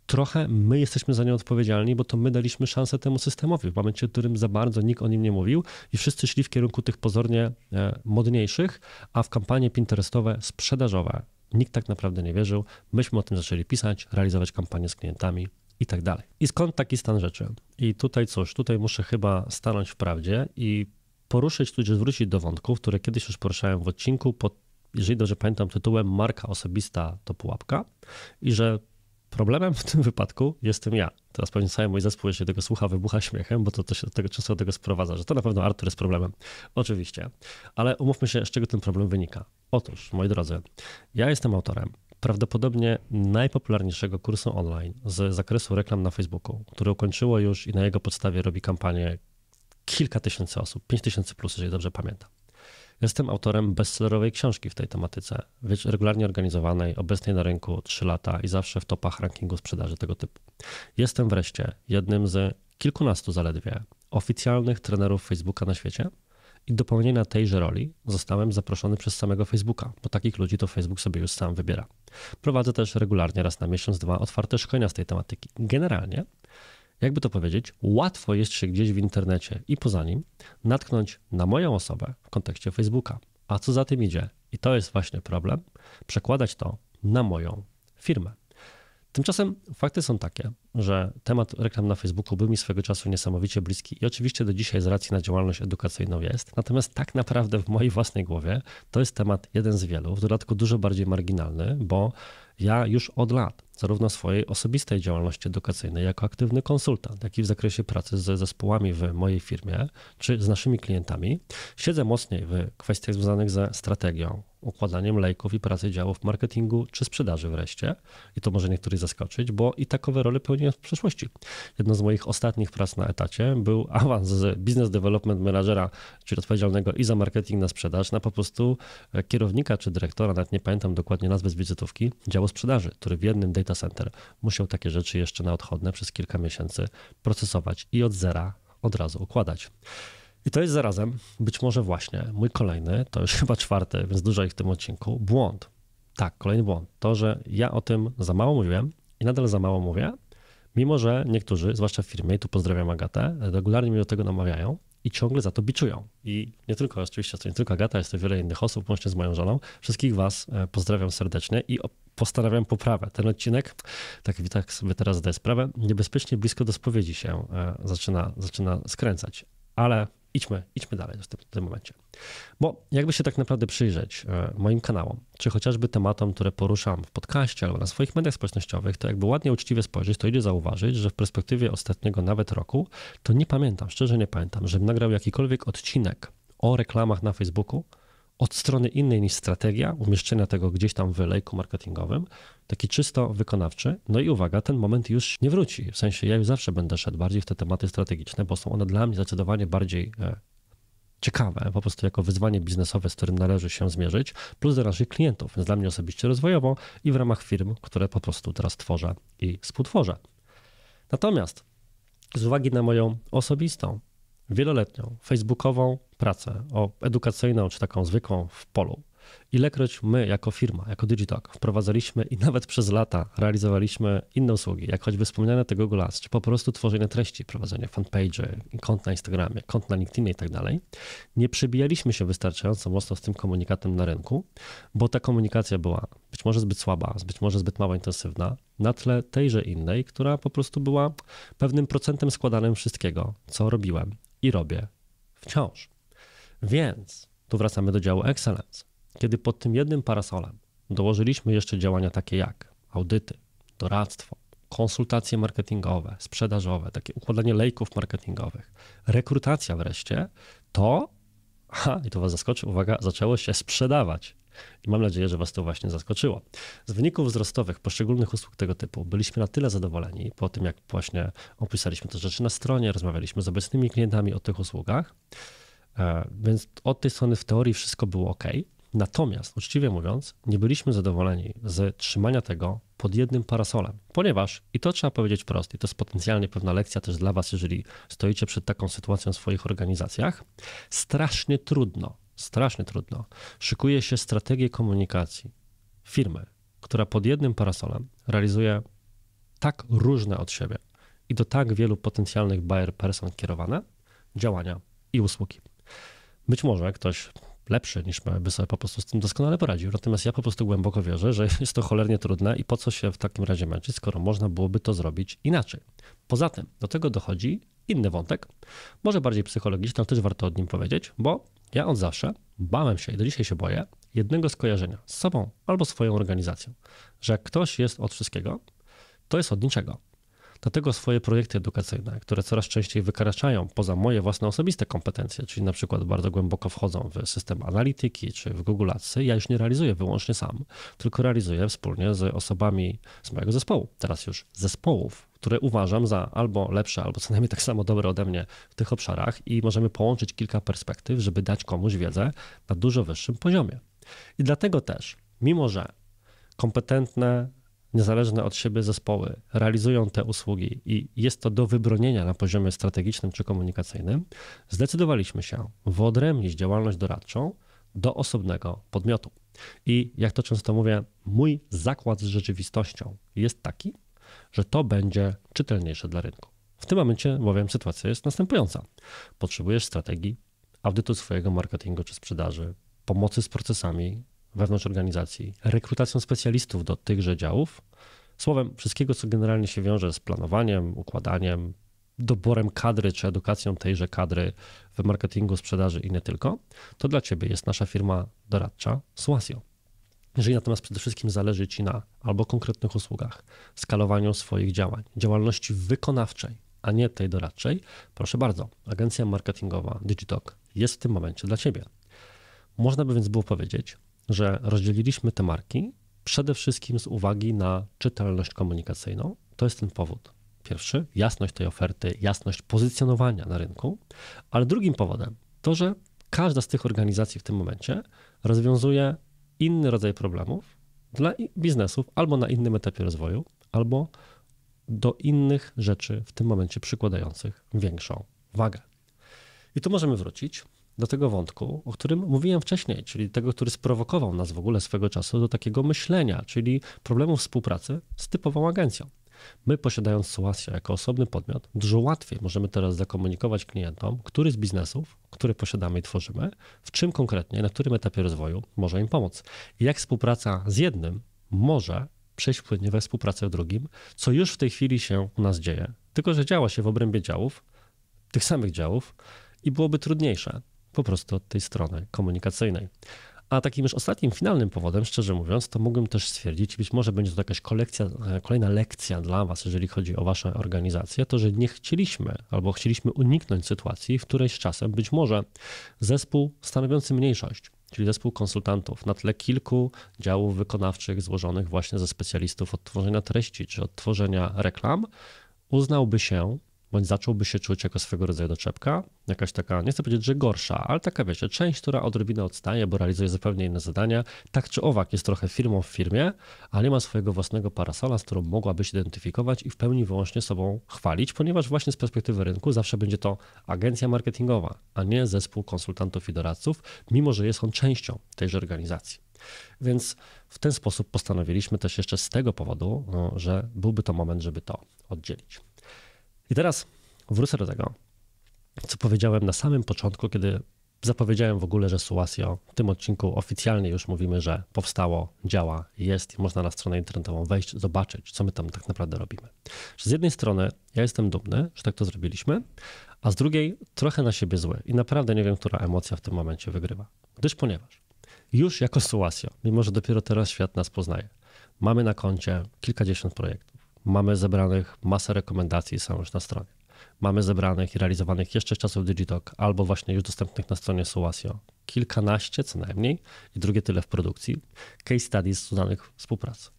Speaker 1: Trochę my jesteśmy za nią odpowiedzialni, bo to my daliśmy szansę temu systemowi w momencie, w którym za bardzo nikt o nim nie mówił i wszyscy szli w kierunku tych pozornie e, modniejszych, a w kampanie Pinterestowe sprzedażowe Nikt tak naprawdę nie wierzył. Myśmy o tym zaczęli pisać, realizować kampanię z klientami i tak dalej. I skąd taki stan rzeczy? I tutaj cóż, tutaj muszę chyba stanąć w prawdzie i poruszyć, tudzież wrócić do wątków, które kiedyś już poruszałem w odcinku pod, jeżeli dobrze pamiętam, tytułem Marka osobista to pułapka i że Problemem w tym wypadku jestem ja. Teraz pewnie cały mój zespół, jeśli tego słucha, wybucha śmiechem, bo to, to się do tego często do tego sprowadza, że to na pewno Artur jest problemem. Oczywiście. Ale umówmy się, z czego ten problem wynika. Otóż, moi drodzy, ja jestem autorem prawdopodobnie najpopularniejszego kursu online z zakresu reklam na Facebooku, który ukończyło już i na jego podstawie robi kampanię kilka tysięcy osób, pięć tysięcy plus, jeżeli dobrze pamiętam. Jestem autorem bestsellerowej książki w tej tematyce, regularnie organizowanej, obecnej na rynku 3 lata i zawsze w topach rankingu sprzedaży tego typu. Jestem wreszcie jednym z kilkunastu zaledwie oficjalnych trenerów Facebooka na świecie i do pełnienia tejże roli zostałem zaproszony przez samego Facebooka, bo takich ludzi to Facebook sobie już sam wybiera. Prowadzę też regularnie raz na miesiąc dwa otwarte szkolenia z tej tematyki. Generalnie jakby to powiedzieć, łatwo jest się gdzieś w internecie i poza nim natknąć na moją osobę w kontekście Facebooka. A co za tym idzie, i to jest właśnie problem, przekładać to na moją firmę. Tymczasem fakty są takie, że temat reklam na Facebooku był mi swego czasu niesamowicie bliski i oczywiście do dzisiaj z racji na działalność edukacyjną jest. Natomiast tak naprawdę w mojej własnej głowie to jest temat jeden z wielu, w dodatku dużo bardziej marginalny, bo ja już od lat zarówno swojej osobistej działalności edukacyjnej, jako aktywny konsultant, jak i w zakresie pracy z zespołami w mojej firmie czy z naszymi klientami, siedzę mocniej w kwestiach związanych ze strategią, układaniem lejków i pracy działów marketingu czy sprzedaży wreszcie. I to może niektórych zaskoczyć, bo i takowe role pełniłem w przeszłości. Jedną z moich ostatnich prac na etacie był awans z business development managera, czyli odpowiedzialnego i za marketing na sprzedaż, na po prostu e, kierownika czy dyrektora, nawet nie pamiętam dokładnie nazwy z wizytówki, działu sprzedaży, który w jednym data center musiał takie rzeczy jeszcze na odchodne przez kilka miesięcy procesować i od zera od razu układać. I to jest zarazem, być może właśnie, mój kolejny, to już chyba czwarty, więc dużo ich w tym odcinku, błąd. Tak, kolejny błąd. To, że ja o tym za mało mówiłem i nadal za mało mówię, mimo że niektórzy, zwłaszcza w firmie, i tu pozdrawiam Agatę, regularnie mnie do tego namawiają i ciągle za to biczują. I nie tylko, oczywiście, to nie tylko Agata, jest to wiele innych osób, łącznie z moją żoną. Wszystkich was e, pozdrawiam serdecznie i postanawiam poprawę. Ten odcinek, tak, tak sobie teraz zdaję sprawę, niebezpiecznie blisko do spowiedzi się e, zaczyna, zaczyna skręcać. Ale idźmy, idźmy dalej w tym, w tym momencie. Bo jakby się tak naprawdę przyjrzeć e, moim kanałom, czy chociażby tematom, które poruszam w podcaście albo na swoich mediach społecznościowych, to jakby ładnie, uczciwie spojrzeć, to idzie zauważyć, że w perspektywie ostatniego nawet roku, to nie pamiętam, szczerze nie pamiętam, żebym nagrał jakikolwiek odcinek o reklamach na Facebooku od strony innej niż strategia umieszczenia tego gdzieś tam w lejku marketingowym, taki czysto wykonawczy. No i uwaga, ten moment już nie wróci. W sensie ja już zawsze będę szedł bardziej w te tematy strategiczne, bo są one dla mnie zdecydowanie bardziej e, ciekawe, po prostu jako wyzwanie biznesowe, z którym należy się zmierzyć, plus dla naszych klientów, więc dla mnie osobiście rozwojowo i w ramach firm, które po prostu teraz tworzę i współtworzę. Natomiast z uwagi na moją osobistą, wieloletnią, facebookową pracę, o edukacyjną czy taką zwykłą w polu, Ilekroć my jako firma, jako Digitalk wprowadzaliśmy i nawet przez lata realizowaliśmy inne usługi, jak choćby wspomniane tego Glass, czy po prostu tworzenie treści, prowadzenie fanpage'y, kont na Instagramie, kont na LinkedInie i tak dalej, nie przebijaliśmy się wystarczająco mocno z tym komunikatem na rynku, bo ta komunikacja była być może zbyt słaba, być może zbyt mało intensywna, na tle tejże innej, która po prostu była pewnym procentem składanym wszystkiego, co robiłem i robię wciąż. Więc tu wracamy do działu Excellence. Kiedy pod tym jednym parasolem dołożyliśmy jeszcze działania takie jak audyty, doradztwo, konsultacje marketingowe, sprzedażowe, takie układanie lejków marketingowych, rekrutacja wreszcie, to, ha, i to Was zaskoczy, uwaga, zaczęło się sprzedawać. I mam nadzieję, że Was to właśnie zaskoczyło. Z wyników wzrostowych poszczególnych usług tego typu byliśmy na tyle zadowoleni po tym, jak właśnie opisaliśmy te rzeczy na stronie, rozmawialiśmy z obecnymi klientami o tych usługach, e, więc od tej strony w teorii wszystko było ok, Natomiast, uczciwie mówiąc, nie byliśmy zadowoleni z trzymania tego pod jednym parasolem, ponieważ, i to trzeba powiedzieć prosto, i to jest potencjalnie pewna lekcja też dla Was, jeżeli stoicie przed taką sytuacją w swoich organizacjach, strasznie trudno, strasznie trudno szykuje się strategię komunikacji firmy, która pod jednym parasolem realizuje tak różne od siebie i do tak wielu potencjalnych buyer person kierowane działania i usługi. Być może ktoś lepszy niż by sobie po prostu z tym doskonale poradził. Natomiast ja po prostu głęboko wierzę, że jest to cholernie trudne i po co się w takim razie męczyć, skoro można byłoby to zrobić inaczej. Poza tym do tego dochodzi inny wątek, może bardziej psychologiczny, ale też warto o nim powiedzieć, bo ja od zawsze bałem się i do dzisiaj się boję jednego skojarzenia z sobą albo swoją organizacją, że jak ktoś jest od wszystkiego, to jest od niczego. Dlatego swoje projekty edukacyjne, które coraz częściej wykraczają poza moje własne osobiste kompetencje, czyli na przykład bardzo głęboko wchodzą w system analityki czy w Google ja już nie realizuję wyłącznie sam, tylko realizuję wspólnie z osobami z mojego zespołu, teraz już zespołów, które uważam za albo lepsze, albo co najmniej tak samo dobre ode mnie w tych obszarach i możemy połączyć kilka perspektyw, żeby dać komuś wiedzę na dużo wyższym poziomie. I dlatego też, mimo że kompetentne niezależne od siebie zespoły realizują te usługi i jest to do wybronienia na poziomie strategicznym czy komunikacyjnym, zdecydowaliśmy się wyodrębnić działalność doradczą do osobnego podmiotu. I jak to często mówię, mój zakład z rzeczywistością jest taki, że to będzie czytelniejsze dla rynku. W tym momencie bowiem sytuacja jest następująca. Potrzebujesz strategii, audytu swojego marketingu czy sprzedaży, pomocy z procesami, wewnątrz organizacji, rekrutacją specjalistów do tychże działów, słowem wszystkiego, co generalnie się wiąże z planowaniem, układaniem, doborem kadry czy edukacją tejże kadry w marketingu, sprzedaży i nie tylko, to dla Ciebie jest nasza firma doradcza Suasio. Jeżeli natomiast przede wszystkim zależy Ci na albo konkretnych usługach, skalowaniu swoich działań, działalności wykonawczej, a nie tej doradczej, proszę bardzo, agencja marketingowa Digitalk jest w tym momencie dla Ciebie. Można by więc było powiedzieć, że rozdzieliliśmy te marki przede wszystkim z uwagi na czytelność komunikacyjną. To jest ten powód. Pierwszy, jasność tej oferty, jasność pozycjonowania na rynku, ale drugim powodem to, że każda z tych organizacji w tym momencie rozwiązuje inny rodzaj problemów dla biznesów albo na innym etapie rozwoju, albo do innych rzeczy w tym momencie przykładających większą wagę. I tu możemy wrócić do tego wątku, o którym mówiłem wcześniej, czyli tego, który sprowokował nas w ogóle swego czasu do takiego myślenia, czyli problemu współpracy z typową agencją. My, posiadając Soasia jako osobny podmiot, dużo łatwiej możemy teraz zakomunikować klientom, który z biznesów, który posiadamy i tworzymy, w czym konkretnie, na którym etapie rozwoju może im pomóc. Jak współpraca z jednym może przejść płynnie we współpracę z drugim, co już w tej chwili się u nas dzieje, tylko że działa się w obrębie działów, tych samych działów i byłoby trudniejsze po prostu od tej strony komunikacyjnej. A takim już ostatnim, finalnym powodem, szczerze mówiąc, to mógłbym też stwierdzić, być może będzie to jakaś kolekcja, e, kolejna lekcja dla Was, jeżeli chodzi o Waszą organizację, to że nie chcieliśmy albo chcieliśmy uniknąć sytuacji, w której z czasem być może zespół stanowiący mniejszość, czyli zespół konsultantów na tle kilku działów wykonawczych złożonych właśnie ze specjalistów od tworzenia treści czy od tworzenia reklam, uznałby się bądź zacząłby się czuć jako swego rodzaju doczepka, jakaś taka, nie chcę powiedzieć, że gorsza, ale taka wiecie, część, która odrobinę odstaje, bo realizuje zupełnie inne zadania, tak czy owak jest trochę firmą w firmie, ale nie ma swojego własnego parasola, z którą mogłaby się identyfikować i w pełni wyłącznie sobą chwalić, ponieważ właśnie z perspektywy rynku zawsze będzie to agencja marketingowa, a nie zespół konsultantów i doradców, mimo że jest on częścią tejże organizacji. Więc w ten sposób postanowiliśmy też jeszcze z tego powodu, no, że byłby to moment, żeby to oddzielić. I teraz wrócę do tego, co powiedziałem na samym początku, kiedy zapowiedziałem w ogóle, że Suasio w tym odcinku oficjalnie już mówimy, że powstało, działa, jest i można na stronę internetową wejść, zobaczyć, co my tam tak naprawdę robimy. z jednej strony ja jestem dumny, że tak to zrobiliśmy, a z drugiej trochę na siebie zły i naprawdę nie wiem, która emocja w tym momencie wygrywa. Gdyż ponieważ już jako Suasio, mimo że dopiero teraz świat nas poznaje, mamy na koncie kilkadziesiąt projektów, mamy zebranych masę rekomendacji, są już na stronie. Mamy zebranych i realizowanych jeszcze z czasów Digitalk albo właśnie już dostępnych na stronie Sołasio kilkanaście co najmniej i drugie tyle w produkcji case studies z udanych współpracy.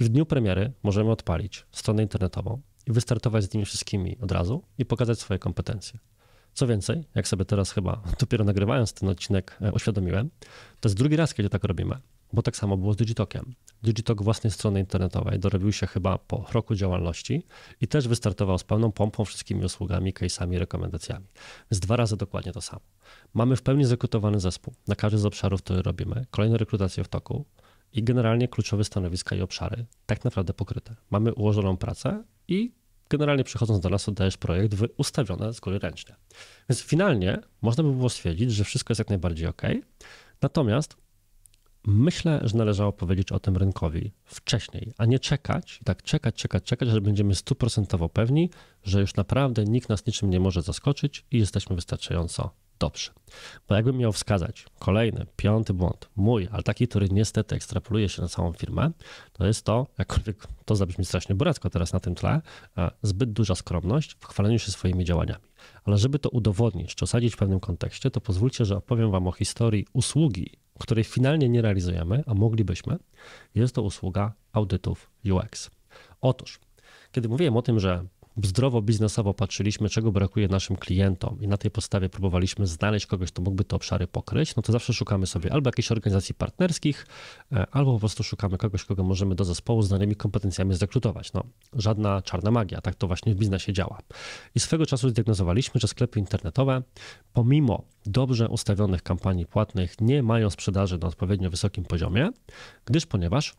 Speaker 1: I w dniu premiery możemy odpalić stronę internetową i wystartować z nimi wszystkimi od razu i pokazać swoje kompetencje. Co więcej, jak sobie teraz chyba dopiero nagrywając ten odcinek e, uświadomiłem, to jest drugi raz, kiedy tak robimy, bo tak samo było z Digitalkiem. Digitalk własnej strony internetowej, dorobił się chyba po roku działalności i też wystartował z pełną pompą, wszystkimi usługami, case'ami, rekomendacjami. Więc dwa razy dokładnie to samo. Mamy w pełni zrekrutowany zespół na każdy z obszarów, które robimy, kolejne rekrutacje w toku i generalnie kluczowe stanowiska i obszary tak naprawdę pokryte. Mamy ułożoną pracę i generalnie przychodząc do nas oddajesz projekt ustawiony z góry ręcznie. Więc finalnie można by było stwierdzić, że wszystko jest jak najbardziej ok. Natomiast Myślę, że należało powiedzieć o tym rynkowi wcześniej, a nie czekać, tak czekać, czekać, czekać, że będziemy stuprocentowo pewni, że już naprawdę nikt nas niczym nie może zaskoczyć i jesteśmy wystarczająco dobrzy. Bo jakbym miał wskazać kolejny, piąty błąd, mój, ale taki, który niestety ekstrapoluje się na całą firmę, to jest to, jakkolwiek to zabrzmi strasznie buracko teraz na tym tle, zbyt duża skromność w chwaleniu się swoimi działaniami. Ale żeby to udowodnić czy osadzić w pewnym kontekście, to pozwólcie, że opowiem Wam o historii usługi, której finalnie nie realizujemy, a moglibyśmy, jest to usługa audytów UX. Otóż, kiedy mówiłem o tym, że zdrowo biznesowo patrzyliśmy, czego brakuje naszym klientom i na tej podstawie próbowaliśmy znaleźć kogoś, kto mógłby te obszary pokryć, no to zawsze szukamy sobie albo jakiejś organizacji partnerskich, e, albo po prostu szukamy kogoś, kogo możemy do zespołu z danymi kompetencjami zrekrutować. No, żadna czarna magia, tak to właśnie w biznesie działa. I swego czasu zdiagnozowaliśmy, że sklepy internetowe, pomimo dobrze ustawionych kampanii płatnych, nie mają sprzedaży na odpowiednio wysokim poziomie, gdyż ponieważ,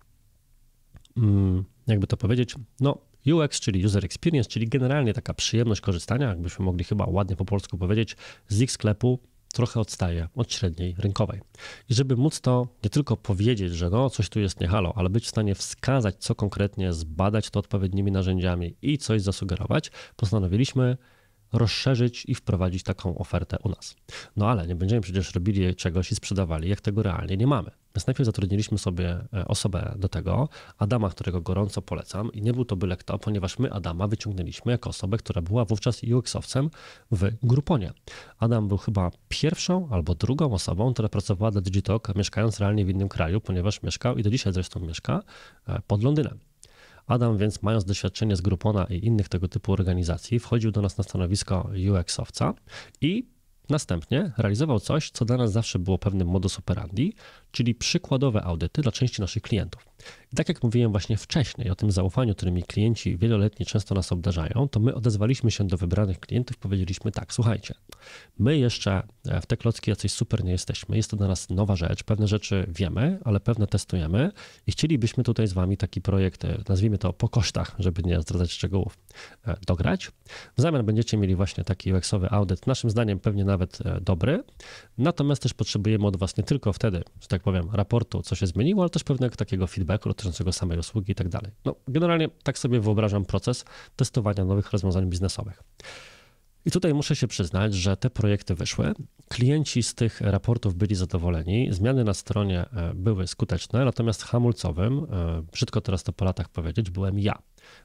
Speaker 1: mm, jakby to powiedzieć, no UX, czyli User Experience, czyli generalnie taka przyjemność korzystania, jakbyśmy mogli chyba ładnie po polsku powiedzieć, z ich sklepu trochę odstaje od średniej rynkowej. I żeby móc to nie tylko powiedzieć, że no coś tu jest nie halo, ale być w stanie wskazać co konkretnie, zbadać to odpowiednimi narzędziami i coś zasugerować, postanowiliśmy rozszerzyć i wprowadzić taką ofertę u nas. No ale nie będziemy przecież robili czegoś i sprzedawali, jak tego realnie nie mamy. Więc najpierw zatrudniliśmy sobie e, osobę do tego, Adama, którego gorąco polecam i nie był to byle kto, ponieważ my Adama wyciągnęliśmy jako osobę, która była wówczas UX-owcem w Gruponie. Adam był chyba pierwszą albo drugą osobą, która pracowała dla Digitalk, mieszkając realnie w innym kraju, ponieważ mieszkał i do dzisiaj zresztą mieszka e, pod Londynem. Adam więc mając doświadczenie z Groupona i innych tego typu organizacji wchodził do nas na stanowisko UX-owca i Następnie realizował coś, co dla nas zawsze było pewnym modus operandi, czyli przykładowe audyty dla części naszych klientów. I tak jak mówiłem właśnie wcześniej o tym zaufaniu, którymi klienci wieloletnie często nas obdarzają, to my odezwaliśmy się do wybranych klientów, powiedzieliśmy tak, słuchajcie, my jeszcze e, w te klocki jacyś super nie jesteśmy, jest to dla nas nowa rzecz, pewne rzeczy wiemy, ale pewne testujemy i chcielibyśmy tutaj z wami taki projekt, e, nazwijmy to po kosztach, żeby nie zdradzać szczegółów, e, dograć. W zamian będziecie mieli właśnie taki UX-owy audyt, naszym zdaniem pewnie nawet dobry, natomiast też potrzebujemy od was nie tylko wtedy, że tak powiem, raportu, co się zmieniło, ale też pewnego takiego feedbacku feedbacku dotyczącego samej usługi itd. Tak no, generalnie tak sobie wyobrażam proces testowania nowych rozwiązań biznesowych. I tutaj muszę się przyznać, że te projekty wyszły. Klienci z tych raportów byli zadowoleni, zmiany na stronie e, były skuteczne, natomiast hamulcowym, e, brzydko teraz to po latach powiedzieć, byłem ja,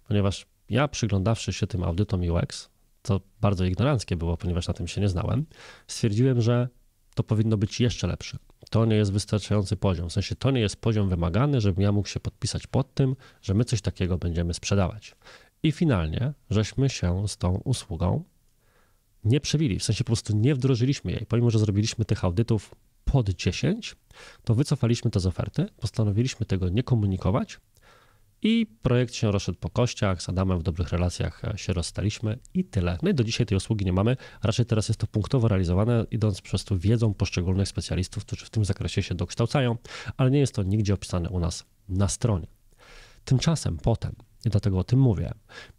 Speaker 1: ponieważ ja przyglądawszy się tym audytom UX, co bardzo ignoranckie było, ponieważ na tym się nie znałem, stwierdziłem, że to powinno być jeszcze lepsze to nie jest wystarczający poziom. W sensie to nie jest poziom wymagany, żebym ja mógł się podpisać pod tym, że my coś takiego będziemy sprzedawać. I finalnie, żeśmy się z tą usługą nie przewili, w sensie po prostu nie wdrożyliśmy jej. Pomimo, że zrobiliśmy tych audytów pod 10, to wycofaliśmy to z oferty, postanowiliśmy tego nie komunikować i projekt się rozszedł po kościach, z Adamem w dobrych relacjach e, się rozstaliśmy i tyle. No i do dzisiaj tej usługi nie mamy, raczej teraz jest to punktowo realizowane, idąc przez to wiedzą poszczególnych specjalistów, którzy w tym zakresie się dokształcają, ale nie jest to nigdzie opisane u nas na stronie. Tymczasem potem, i dlatego o tym mówię,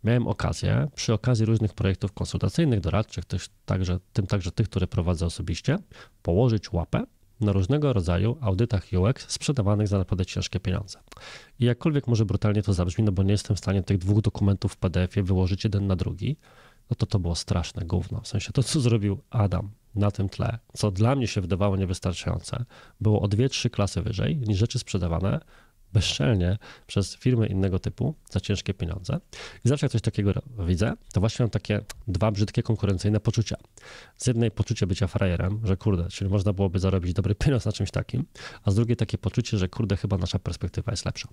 Speaker 1: miałem okazję przy okazji różnych projektów konsultacyjnych, doradczych, też także, tym także tych, które prowadzę osobiście, położyć łapę na różnego rodzaju audytach UX sprzedawanych za naprawdę ciężkie pieniądze. I jakkolwiek może brutalnie to zabrzmi, no bo nie jestem w stanie tych dwóch dokumentów w PDF-ie wyłożyć jeden na drugi, no to to było straszne gówno. W sensie to, co zrobił Adam na tym tle, co dla mnie się wydawało niewystarczające, było o 2-3 klasy wyżej niż rzeczy sprzedawane bezczelnie przez firmy innego typu za ciężkie pieniądze. I zawsze jak coś takiego widzę, to właśnie mam takie dwa brzydkie konkurencyjne poczucia. Z jednej poczucie bycia frajerem, że kurde, czyli można byłoby zarobić dobry pieniądz na czymś takim, a z drugiej takie poczucie, że kurde, chyba nasza perspektywa jest lepsza.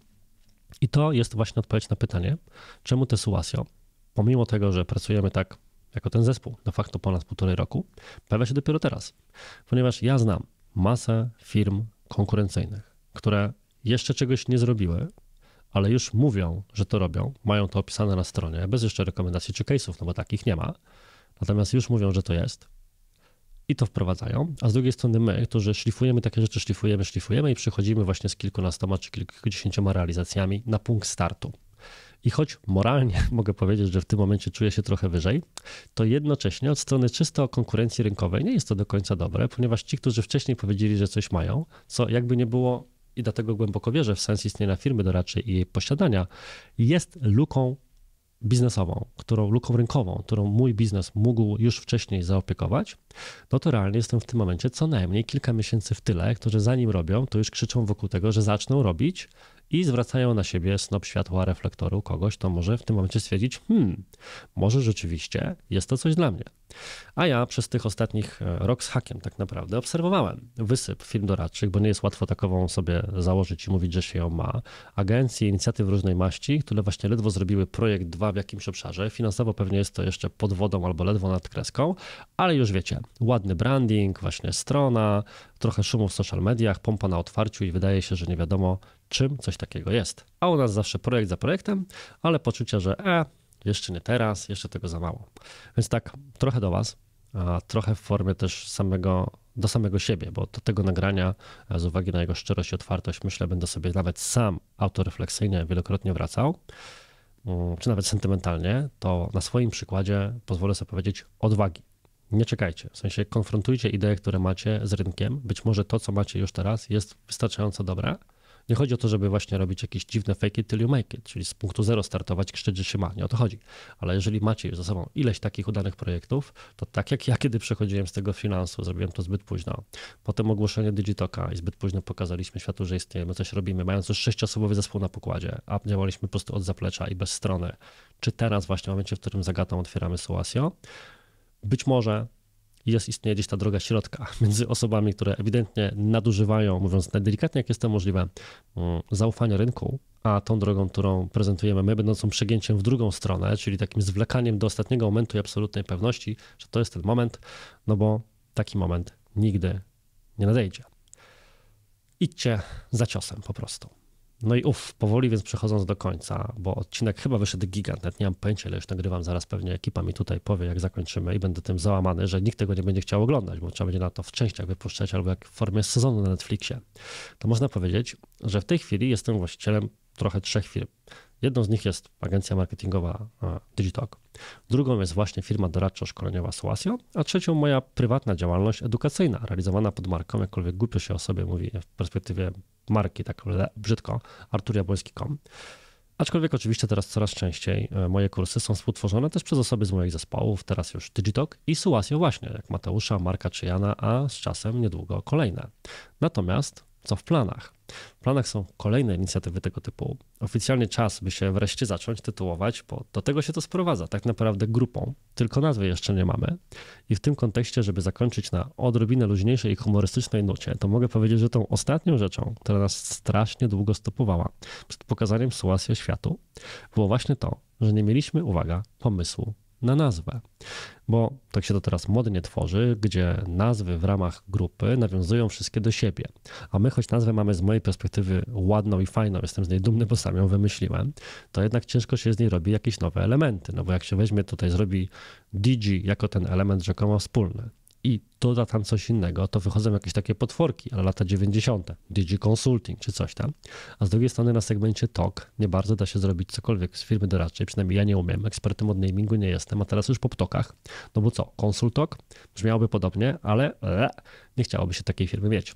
Speaker 1: I to jest właśnie odpowiedź na pytanie, czemu te Suasio, pomimo tego, że pracujemy tak jako ten zespół de facto ponad półtorej roku, pojawia się dopiero teraz. Ponieważ ja znam masę firm konkurencyjnych, które jeszcze czegoś nie zrobiły, ale już mówią, że to robią, mają to opisane na stronie, bez jeszcze rekomendacji czy case'ów, no bo takich nie ma, natomiast już mówią, że to jest i to wprowadzają, a z drugiej strony my, którzy szlifujemy takie rzeczy, szlifujemy, szlifujemy i przychodzimy właśnie z kilkunastoma czy kilkudziesięcioma realizacjami na punkt startu. I choć moralnie mogę powiedzieć, że w tym momencie czuję się trochę wyżej, to jednocześnie od strony czysto konkurencji rynkowej nie jest to do końca dobre, ponieważ ci, którzy wcześniej powiedzieli, że coś mają, co jakby nie było i dlatego głęboko wierzę w sens istnienia firmy doradczej i jej posiadania, jest luką biznesową, którą luką rynkową, którą mój biznes mógł już wcześniej zaopiekować no to realnie jestem w tym momencie co najmniej kilka miesięcy w tyle, którzy zanim robią, to już krzyczą wokół tego, że zaczną robić i zwracają na siebie snop światła reflektoru kogoś, to może w tym momencie stwierdzić, hmm, może rzeczywiście jest to coś dla mnie. A ja przez tych ostatnich e, rok z hakiem tak naprawdę obserwowałem wysyp firm doradczych, bo nie jest łatwo takową sobie założyć i mówić, że się ją ma. Agencje, inicjatyw różnej maści, które właśnie ledwo zrobiły projekt 2 w jakimś obszarze. Finansowo pewnie jest to jeszcze pod wodą albo ledwo nad kreską, ale już wiecie, ładny branding, właśnie strona, trochę szumu w social mediach, pompa na otwarciu i wydaje się, że nie wiadomo czym coś takiego jest. A u nas zawsze projekt za projektem, ale poczucie, że e, jeszcze nie teraz, jeszcze tego za mało. Więc tak trochę do Was, a trochę w formie też samego, do samego siebie, bo do tego nagrania, e, z uwagi na jego szczerość i otwartość, myślę, będę sobie nawet sam autorefleksyjnie wielokrotnie wracał, mm, czy nawet sentymentalnie, to na swoim przykładzie pozwolę sobie powiedzieć odwagi nie czekajcie. W sensie konfrontujcie idee, które macie z rynkiem. Być może to, co macie już teraz, jest wystarczająco dobre. Nie chodzi o to, żeby właśnie robić jakieś dziwne fake it till you make it, czyli z punktu zero startować, krzyczeć się ma, nie o to chodzi. Ale jeżeli macie już za sobą ileś takich udanych projektów, to tak jak ja kiedy przechodziłem z tego finansu, zrobiłem to zbyt późno. Potem ogłoszenie Digitoka i zbyt późno pokazaliśmy światu, że istniejemy, coś robimy, mając już sześciosobowy zespół na pokładzie, a działaliśmy po prostu od zaplecza i bez strony. Czy teraz właśnie w momencie, w którym zagatą otwieramy Suasio, być może jest, istnieje gdzieś ta droga środka między osobami, które ewidentnie nadużywają, mówiąc najdelikatniej, jak jest to możliwe, mm, zaufania rynku, a tą drogą, którą prezentujemy my, będącą przegięciem w drugą stronę, czyli takim zwlekaniem do ostatniego momentu i absolutnej pewności, że to jest ten moment, no bo taki moment nigdy nie nadejdzie. Idźcie za ciosem po prostu. No i uff, powoli więc przechodząc do końca, bo odcinek chyba wyszedł gigant, nawet nie mam pojęcia, ale już nagrywam, zaraz pewnie ekipa mi tutaj powie, jak zakończymy i będę tym załamany, że nikt tego nie będzie chciał oglądać, bo trzeba będzie na to w częściach wypuszczać albo jak w formie sezonu na Netflixie. To można powiedzieć, że w tej chwili jestem właścicielem trochę trzech firm. Jedną z nich jest agencja marketingowa Digitalk, drugą jest właśnie firma doradczo-szkoleniowa Suasio, a trzecią moja prywatna działalność edukacyjna, realizowana pod marką, jakkolwiek głupio się o sobie mówi w perspektywie marki, tak brzydko, arturiabłoński.com. Aczkolwiek oczywiście teraz coraz częściej e, moje kursy są współtworzone też przez osoby z moich zespołów, teraz już Digitalk i Suasio właśnie, jak Mateusza, Marka czy Jana, a z czasem niedługo kolejne. Natomiast co w planach. W planach są kolejne inicjatywy tego typu. Oficjalnie czas, by się wreszcie zacząć tytułować, bo do tego się to sprowadza, tak naprawdę grupą, tylko nazwy jeszcze nie mamy. I w tym kontekście, żeby zakończyć na odrobinę luźniejszej i humorystycznej nucie, to mogę powiedzieć, że tą ostatnią rzeczą, która nas strasznie długo stopowała przed pokazaniem sytuacji światu, było właśnie to, że nie mieliśmy, uwaga, pomysłu na nazwę. Bo tak się to teraz modnie tworzy, gdzie nazwy w ramach grupy nawiązują wszystkie do siebie. A my, choć nazwę mamy z mojej perspektywy ładną i fajną, jestem z niej dumny, bo sam ją wymyśliłem, to jednak ciężko się z niej robi jakieś nowe elementy. No bo jak się weźmie tutaj, zrobi DG jako ten element rzekomo wspólny, i doda tam coś innego, to wychodzą jakieś takie potworki, ale lata 90., Digi Consulting czy coś tam. A z drugiej strony na segmencie TOK nie bardzo da się zrobić cokolwiek z firmy doradczej, przynajmniej ja nie umiem, ekspertem od namingu nie jestem, a teraz już po ptokach, no bo co, konsultok brzmiałoby podobnie, ale le, nie chciałoby się takiej firmy mieć.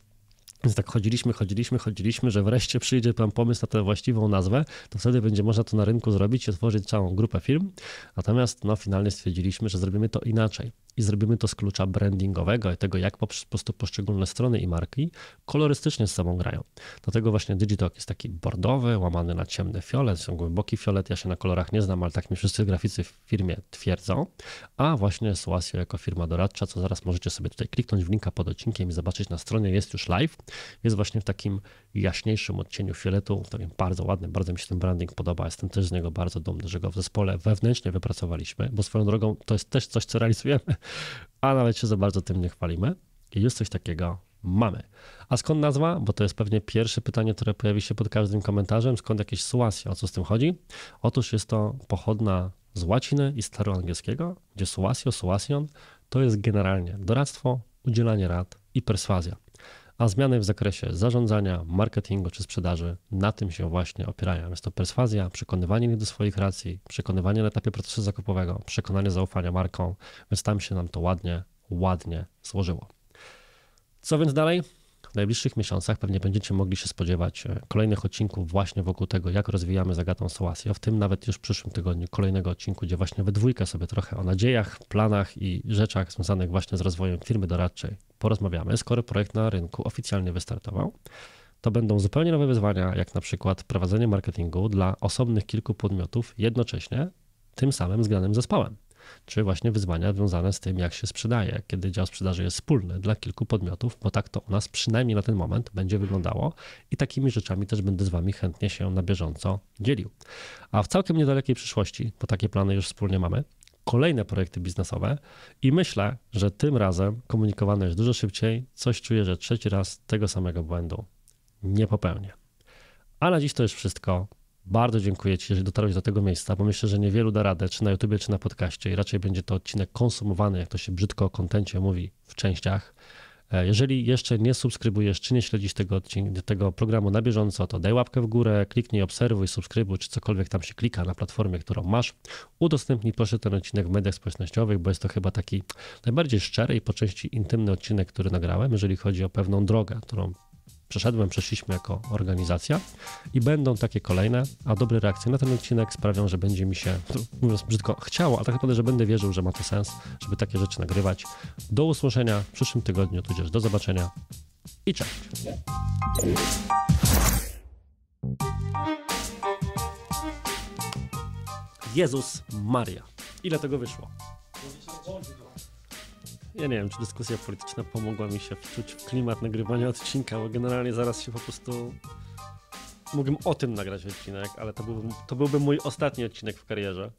Speaker 1: Więc tak chodziliśmy, chodziliśmy, chodziliśmy, że wreszcie przyjdzie pan pomysł na tę właściwą nazwę, to wtedy będzie można to na rynku zrobić i otworzyć całą grupę firm. Natomiast no, finalnie stwierdziliśmy, że zrobimy to inaczej i zrobimy to z klucza brandingowego i tego, jak po prostu poszczególne strony i marki kolorystycznie z sobą grają. Dlatego właśnie Digitalk jest taki bordowy, łamany na ciemny fiolet, głęboki fiolet. Ja się na kolorach nie znam, ale tak mi wszyscy graficy w firmie twierdzą. A właśnie Suasio jako firma doradcza, co zaraz możecie sobie tutaj kliknąć w linka pod odcinkiem i zobaczyć na stronie, jest już live jest właśnie w takim jaśniejszym odcieniu fioletu, takim bardzo ładnym, bardzo mi się ten branding podoba, jestem też z niego bardzo dumny, że go w zespole wewnętrznie wypracowaliśmy, bo swoją drogą to jest też coś, co realizujemy, a nawet się za bardzo tym nie chwalimy i jest coś takiego mamy. A skąd nazwa? Bo to jest pewnie pierwsze pytanie, które pojawi się pod każdym komentarzem. Skąd jakieś suasia? O co z tym chodzi? Otóż jest to pochodna z łaciny i staroangielskiego, gdzie suasio, suasion to jest generalnie doradztwo, udzielanie rad i perswazja a zmiany w zakresie zarządzania, marketingu czy sprzedaży na tym się właśnie opierają. Jest to perswazja, przekonywanie ich do swoich racji, przekonywanie na etapie procesu zakupowego, przekonanie zaufania marką, więc tam się nam to ładnie, ładnie złożyło. Co więc dalej? W najbliższych miesiącach pewnie będziecie mogli się spodziewać e, kolejnych odcinków właśnie wokół tego, jak rozwijamy zagatą Sołasio, w tym nawet już w przyszłym tygodniu kolejnego odcinku, gdzie właśnie we dwójkę sobie trochę o nadziejach, planach i rzeczach związanych właśnie z rozwojem firmy doradczej porozmawiamy, skoro projekt na rynku oficjalnie wystartował. To będą zupełnie nowe wyzwania, jak na przykład prowadzenie marketingu dla osobnych kilku podmiotów jednocześnie tym samym zgranym zespołem czy właśnie wyzwania związane z tym, jak się sprzedaje, kiedy dział sprzedaży jest wspólny dla kilku podmiotów, bo tak to u nas przynajmniej na ten moment będzie wyglądało i takimi rzeczami też będę z Wami chętnie się na bieżąco dzielił. A w całkiem niedalekiej przyszłości, bo takie plany już wspólnie mamy, kolejne projekty biznesowe i myślę, że tym razem komunikowane jest dużo szybciej. Coś czuję, że trzeci raz tego samego błędu nie popełnię. A na dziś to już wszystko. Bardzo dziękuję Ci, że dotarłeś do tego miejsca, bo myślę, że niewielu da radę, czy na YouTubie, czy na podcaście i raczej będzie to odcinek konsumowany, jak to się brzydko o kontencie mówi, w częściach. E, jeżeli jeszcze nie subskrybujesz, czy nie śledzisz tego, tego programu na bieżąco, to daj łapkę w górę, kliknij obserwuj, subskrybuj, czy cokolwiek tam się klika na platformie, którą masz. Udostępnij proszę ten odcinek w mediach społecznościowych, bo jest to chyba taki najbardziej szczery i po części intymny odcinek, który nagrałem, jeżeli chodzi o pewną drogę, którą przeszedłem, przeszliśmy jako organizacja i będą takie kolejne, a dobre reakcje na ten odcinek sprawią, że będzie mi się, mówiąc brzydko, chciało, a tak naprawdę, że będę wierzył, że ma to sens, żeby takie rzeczy nagrywać. Do usłyszenia w przyszłym tygodniu, tudzież do zobaczenia i cześć! Jezus Maria. Ile tego wyszło? Ja nie wiem, czy dyskusja polityczna pomogła mi się wczuć w klimat nagrywania odcinka, bo generalnie zaraz się po prostu. Mógłbym o tym nagrać odcinek, ale to byłby, to byłby mój ostatni odcinek w karierze.